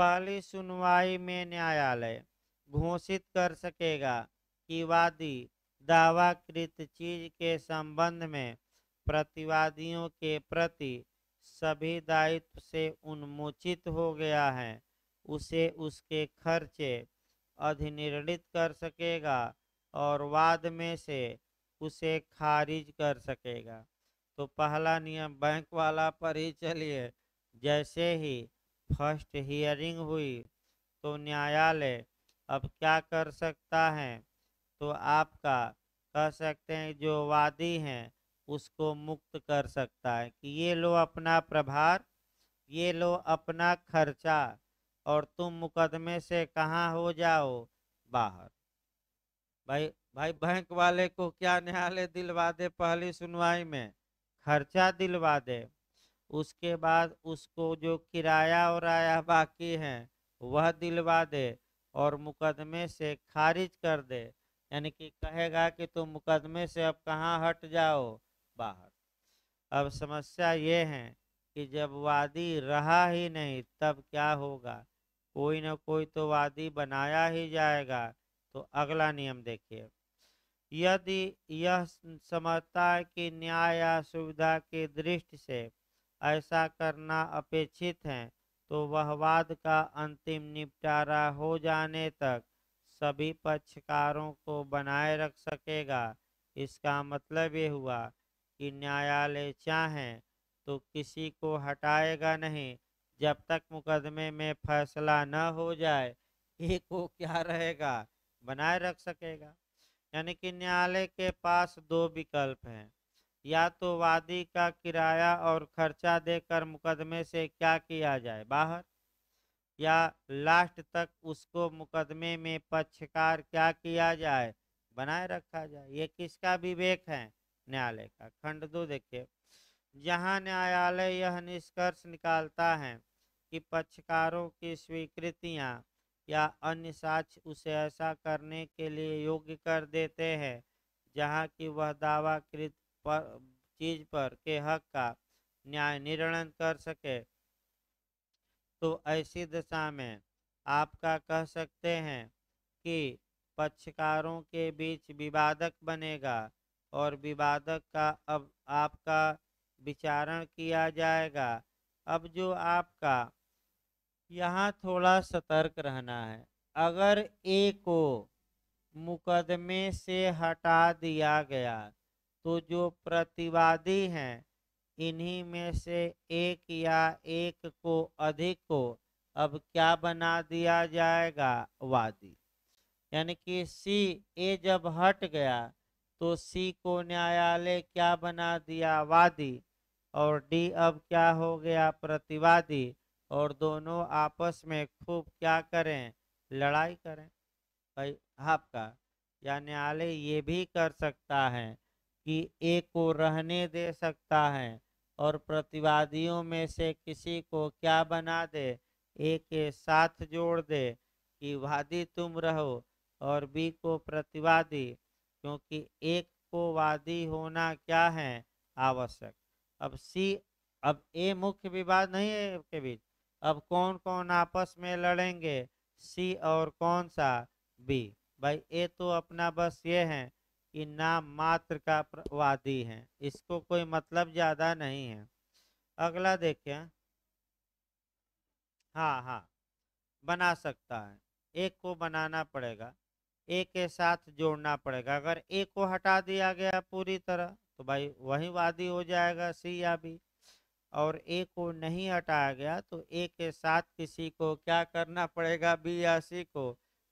पहली सुनवाई में न्यायालय घोषित कर सकेगा कि वादी दावाकृत चीज के संबंध में प्रतिवादियों के प्रति सभी दायित्व से उन्मोचित हो गया है उसे उसके खर्चे अधिनिर्णित कर सकेगा और वाद में से उसे खारिज कर सकेगा तो पहला नियम बैंक वाला पर ही चलिए जैसे ही फर्स्ट हियरिंग हुई तो न्यायालय अब क्या कर सकता है तो आपका कह सकते हैं जो वादी हैं उसको मुक्त कर सकता है कि ये लो अपना प्रभार ये लो अपना खर्चा और तुम मुकदमे से कहाँ हो जाओ बाहर भाई भाई बैंक वाले को क्या न्यायालय दिलवा दे पहली सुनवाई में खर्चा दिलवा दे उसके बाद उसको जो किराया और आया बाकी है वह दिलवा दे और मुकदमे से खारिज कर दे यानी कि कहेगा कि तुम मुकदमे से अब कहाँ हट जाओ बाहर अब समस्या ये है कि जब वादी रहा ही नहीं तब क्या होगा कोई ना कोई तो वादी बनाया ही जाएगा तो अगला नियम देखिए यदि यह समझता है कि न्याय या सुविधा की दृष्टि से ऐसा करना अपेक्षित है तो वह वाद का अंतिम निपटारा हो जाने तक सभी पक्षकारों को बनाए रख सकेगा इसका मतलब ये हुआ कि न्यायालय चाहें तो किसी को हटाएगा नहीं जब तक मुकदमे में फैसला न हो जाए एक को क्या रहेगा बनाए रख सकेगा यानी कि न्यायालय के पास दो विकल्प हैं या तो वादी का किराया और खर्चा देकर मुकदमे से क्या किया जाए बाहर या लास्ट तक उसको मुकदमे में पक्षकार क्या किया जाए बनाए रखा जाए ये किसका विवेक है न्यायालय का खंड दो देखिए जहां न्यायालय यह निष्कर्ष निकालता है कि पक्षकारों की स्वीकृतियां या अन्य साक्ष उसे ऐसा करने के लिए योग्य कर देते हैं जहाँ की वह दावाकृत पर चीज पर के हक का न्याय निर्णय कर सके तो ऐसी दशा में आपका कह सकते हैं कि पक्षकारों के बीच विवादक बनेगा और विवादक का अब आपका विचारण किया जाएगा अब जो आपका यहाँ थोड़ा सतर्क रहना है अगर ए को मुकदमे से हटा दिया गया तो जो प्रतिवादी हैं इन्हीं में से एक या एक को अधिक को अब क्या बना दिया जाएगा वादी यानी कि सी ए जब हट गया तो सी को न्यायालय क्या बना दिया वादी और डी अब क्या हो गया प्रतिवादी और दोनों आपस में खूब क्या करें लड़ाई करें भाई आपका या न्यायालय ये भी कर सकता है कि एक को रहने दे सकता है और प्रतिवादियों में से किसी को क्या बना दे एक के साथ जोड़ दे कि वादी तुम रहो और बी को प्रतिवादी क्योंकि एक को वादी होना क्या है आवश्यक अब सी अब ए मुख्य विवाद नहीं है के बीच अब कौन कौन आपस में लड़ेंगे सी और कौन सा बी भाई ए तो अपना बस ये है कि नाम मात्र का वादी है इसको कोई मतलब ज़्यादा नहीं है अगला देखिए हाँ हाँ बना सकता है एक को बनाना पड़ेगा ए के साथ जोड़ना पड़ेगा अगर ए को हटा दिया गया पूरी तरह तो भाई वही वादी हो जाएगा सी या बी और ए को नहीं हटाया गया तो ए के साथ किसी को क्या करना पड़ेगा बी या सी को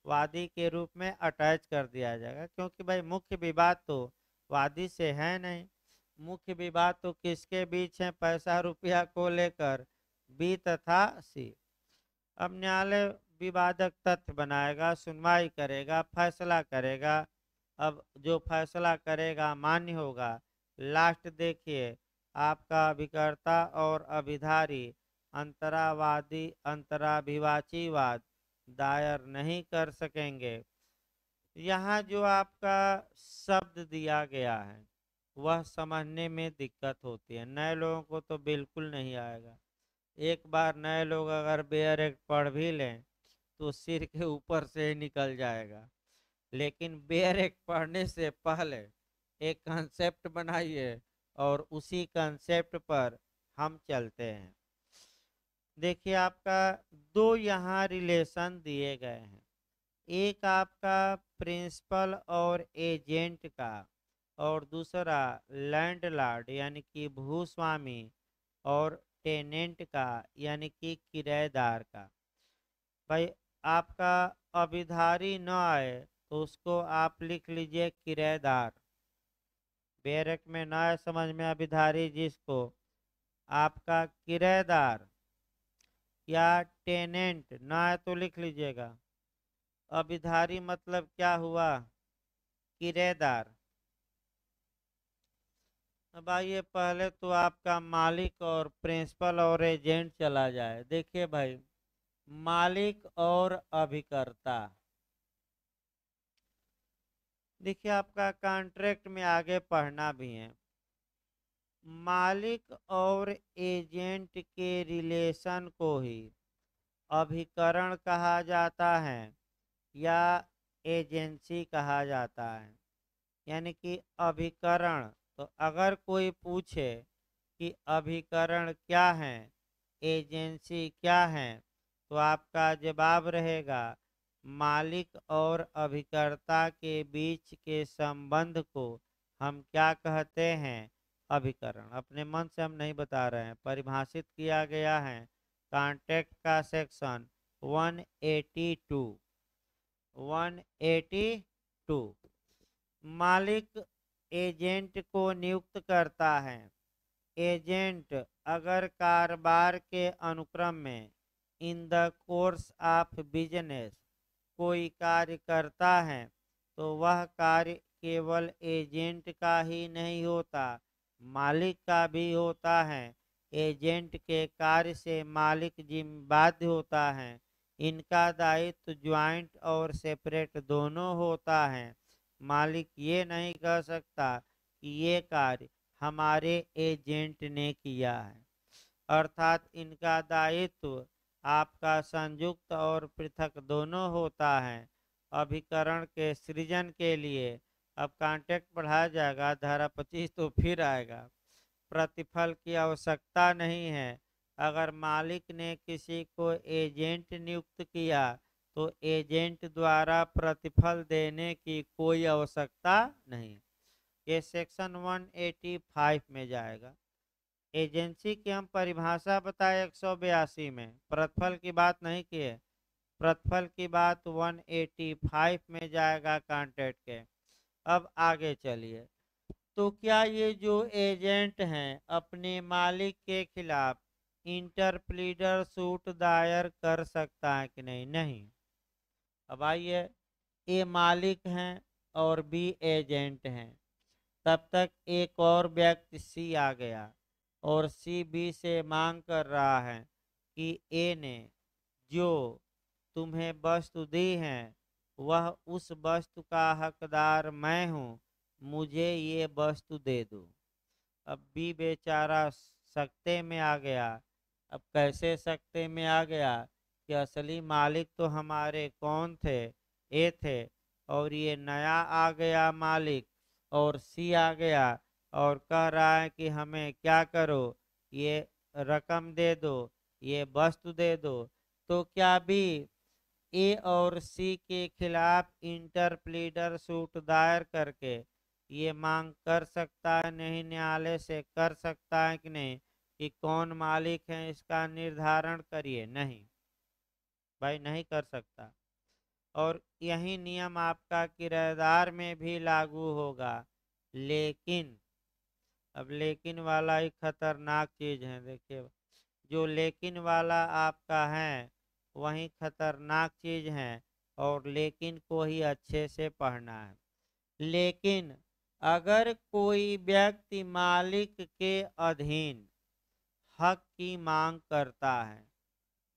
वादी के रूप में अटैच कर दिया जाएगा क्योंकि भाई मुख्य विवाद तो वादी से है नहीं मुख्य विवाद तो किसके बीच है पैसा रुपया को लेकर बी तथा सी अब न्यायालय विवादक तथ्य बनाएगा सुनवाई करेगा फैसला करेगा अब जो फैसला करेगा मान्य होगा लास्ट देखिए आपका अभिकर्ता और अभिधारी अंतरावादी अंतराभिवाचीवाद दायर नहीं कर सकेंगे यहाँ जो आपका शब्द दिया गया है वह समझने में दिक्कत होती है नए लोगों को तो बिल्कुल नहीं आएगा एक बार नए लोग अगर बेयर एक्ट पढ़ भी लें तो सिर के ऊपर से ही निकल जाएगा लेकिन बेयर एक्ट पढ़ने से पहले एक कंसेप्ट बनाइए और उसी कंसेप्ट पर हम चलते हैं देखिए आपका दो यहाँ रिलेशन दिए गए हैं एक आपका प्रिंसिपल और एजेंट का और दूसरा लैंडलॉर्ड यानी कि भूस्वामी और टेनेंट का यानी कि किराएदार का भाई आपका अभिधारी न आए तो उसको आप लिख लीजिए किराएदार बैरक में ना समझ में अभिधारी जिसको आपका किराएदार या टेनेंट ना है तो लिख लीजिएगा अभिधारी मतलब क्या हुआ किराएदार अब आइए पहले तो आपका मालिक और प्रिंसिपल और एजेंट चला जाए देखिए भाई मालिक और अभिकर्ता देखिए आपका कॉन्ट्रैक्ट में आगे पढ़ना भी है मालिक और एजेंट के रिलेशन को ही अभिकरण कहा जाता है या एजेंसी कहा जाता है यानी कि अभिकरण तो अगर कोई पूछे कि अभिकरण क्या है एजेंसी क्या है तो आपका जवाब रहेगा मालिक और अभिकर्ता के बीच के संबंध को हम क्या कहते हैं अभिकरण अपने मन से हम नहीं बता रहे हैं परिभाषित किया गया है कॉन्टेक्ट का सेक्शन 182 182 मालिक एजेंट को नियुक्त करता है एजेंट अगर कारोबार के अनुक्रम में in the course of business कोई कार्य करता है तो वह कार्य केवल एजेंट का ही नहीं होता मालिक का भी होता है एजेंट के कार्य से मालिक जिम्मेबाद होता है इनका दायित्व ज्वाइंट और सेपरेट दोनों होता है मालिक ये नहीं कह सकता कि ये कार्य हमारे एजेंट ने किया है अर्थात इनका दायित्व आपका संयुक्त और पृथक दोनों होता है अभिकरण के सृजन के लिए अब कांटेक्ट बढ़ाया जाएगा धारा पच्चीस तो फिर आएगा प्रतिफल की आवश्यकता नहीं है अगर मालिक ने किसी को एजेंट नियुक्त किया तो एजेंट द्वारा प्रतिफल देने की कोई आवश्यकता नहीं ये सेक्शन 185 में जाएगा एजेंसी की हम परिभाषा बताए एक सौ बयासी में प्रतिफल की बात नहीं किए प्रतिफल की बात 185 में जाएगा कॉन्ट्रैक्ट के अब आगे चलिए तो क्या ये जो एजेंट हैं अपने मालिक के खिलाफ इंटरप्लीडर सूट दायर कर सकता है कि नहीं नहीं अब आइए ए मालिक हैं और बी एजेंट हैं तब तक एक और व्यक्ति सी आ गया और सी बी से मांग कर रहा है कि ए ने जो तुम्हें वस्तु दी है वह उस वस्तु का हकदार मैं हूँ मुझे ये वस्तु दे दो अब बी बेचारा सकते में आ गया अब कैसे सकते में आ गया कि असली मालिक तो हमारे कौन थे ए थे और ये नया आ गया मालिक और सी आ गया और कह रहा है कि हमें क्या करो ये रकम दे दो ये वस्तु दे दो तो क्या भी ए और सी के खिलाफ इंटरप्लीडर सूट दायर करके ये मांग कर सकता है नहीं न्यायालय से कर सकता है कि नहीं कि कौन मालिक है इसका निर्धारण करिए नहीं भाई नहीं कर सकता और यही नियम आपका किराएदार में भी लागू होगा लेकिन अब लेकिन वाला ही खतरनाक चीज़ है देखिए जो लेकिन वाला आपका है वही खतरनाक चीज़ है और लेकिन को ही अच्छे से पढ़ना है लेकिन अगर कोई व्यक्ति मालिक के अधीन हक की मांग करता है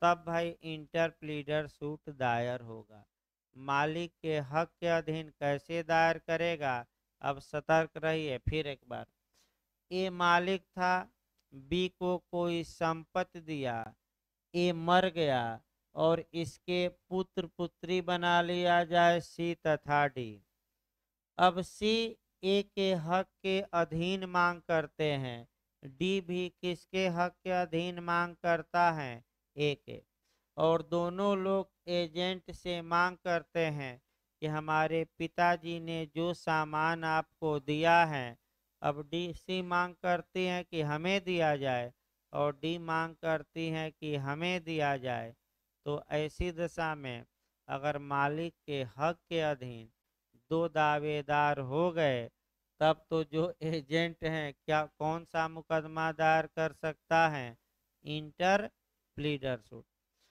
तब भाई इंटरप्लीडर सूट दायर होगा मालिक के हक के अधीन कैसे दायर करेगा अब सतर्क रहिए फिर एक बार ए मालिक था बी को कोई संपत्ति दिया ए मर गया और इसके पुत्र पुत्री बना लिया जाए सी तथा डी अब सी ए के हक के अधीन मांग करते हैं डी भी किसके हक के अधीन मांग करता है ए के और दोनों लोग एजेंट से मांग करते हैं कि हमारे पिताजी ने जो सामान आपको दिया है अब डी सी मांग करती हैं कि हमें दिया जाए और डी मांग करती हैं कि हमें दिया जाए तो ऐसी दशा में अगर मालिक के हक के अधीन दो दावेदार हो गए तब तो जो एजेंट हैं क्या कौन सा मुकदमा दायर कर सकता है इंटर प्लीडर सूट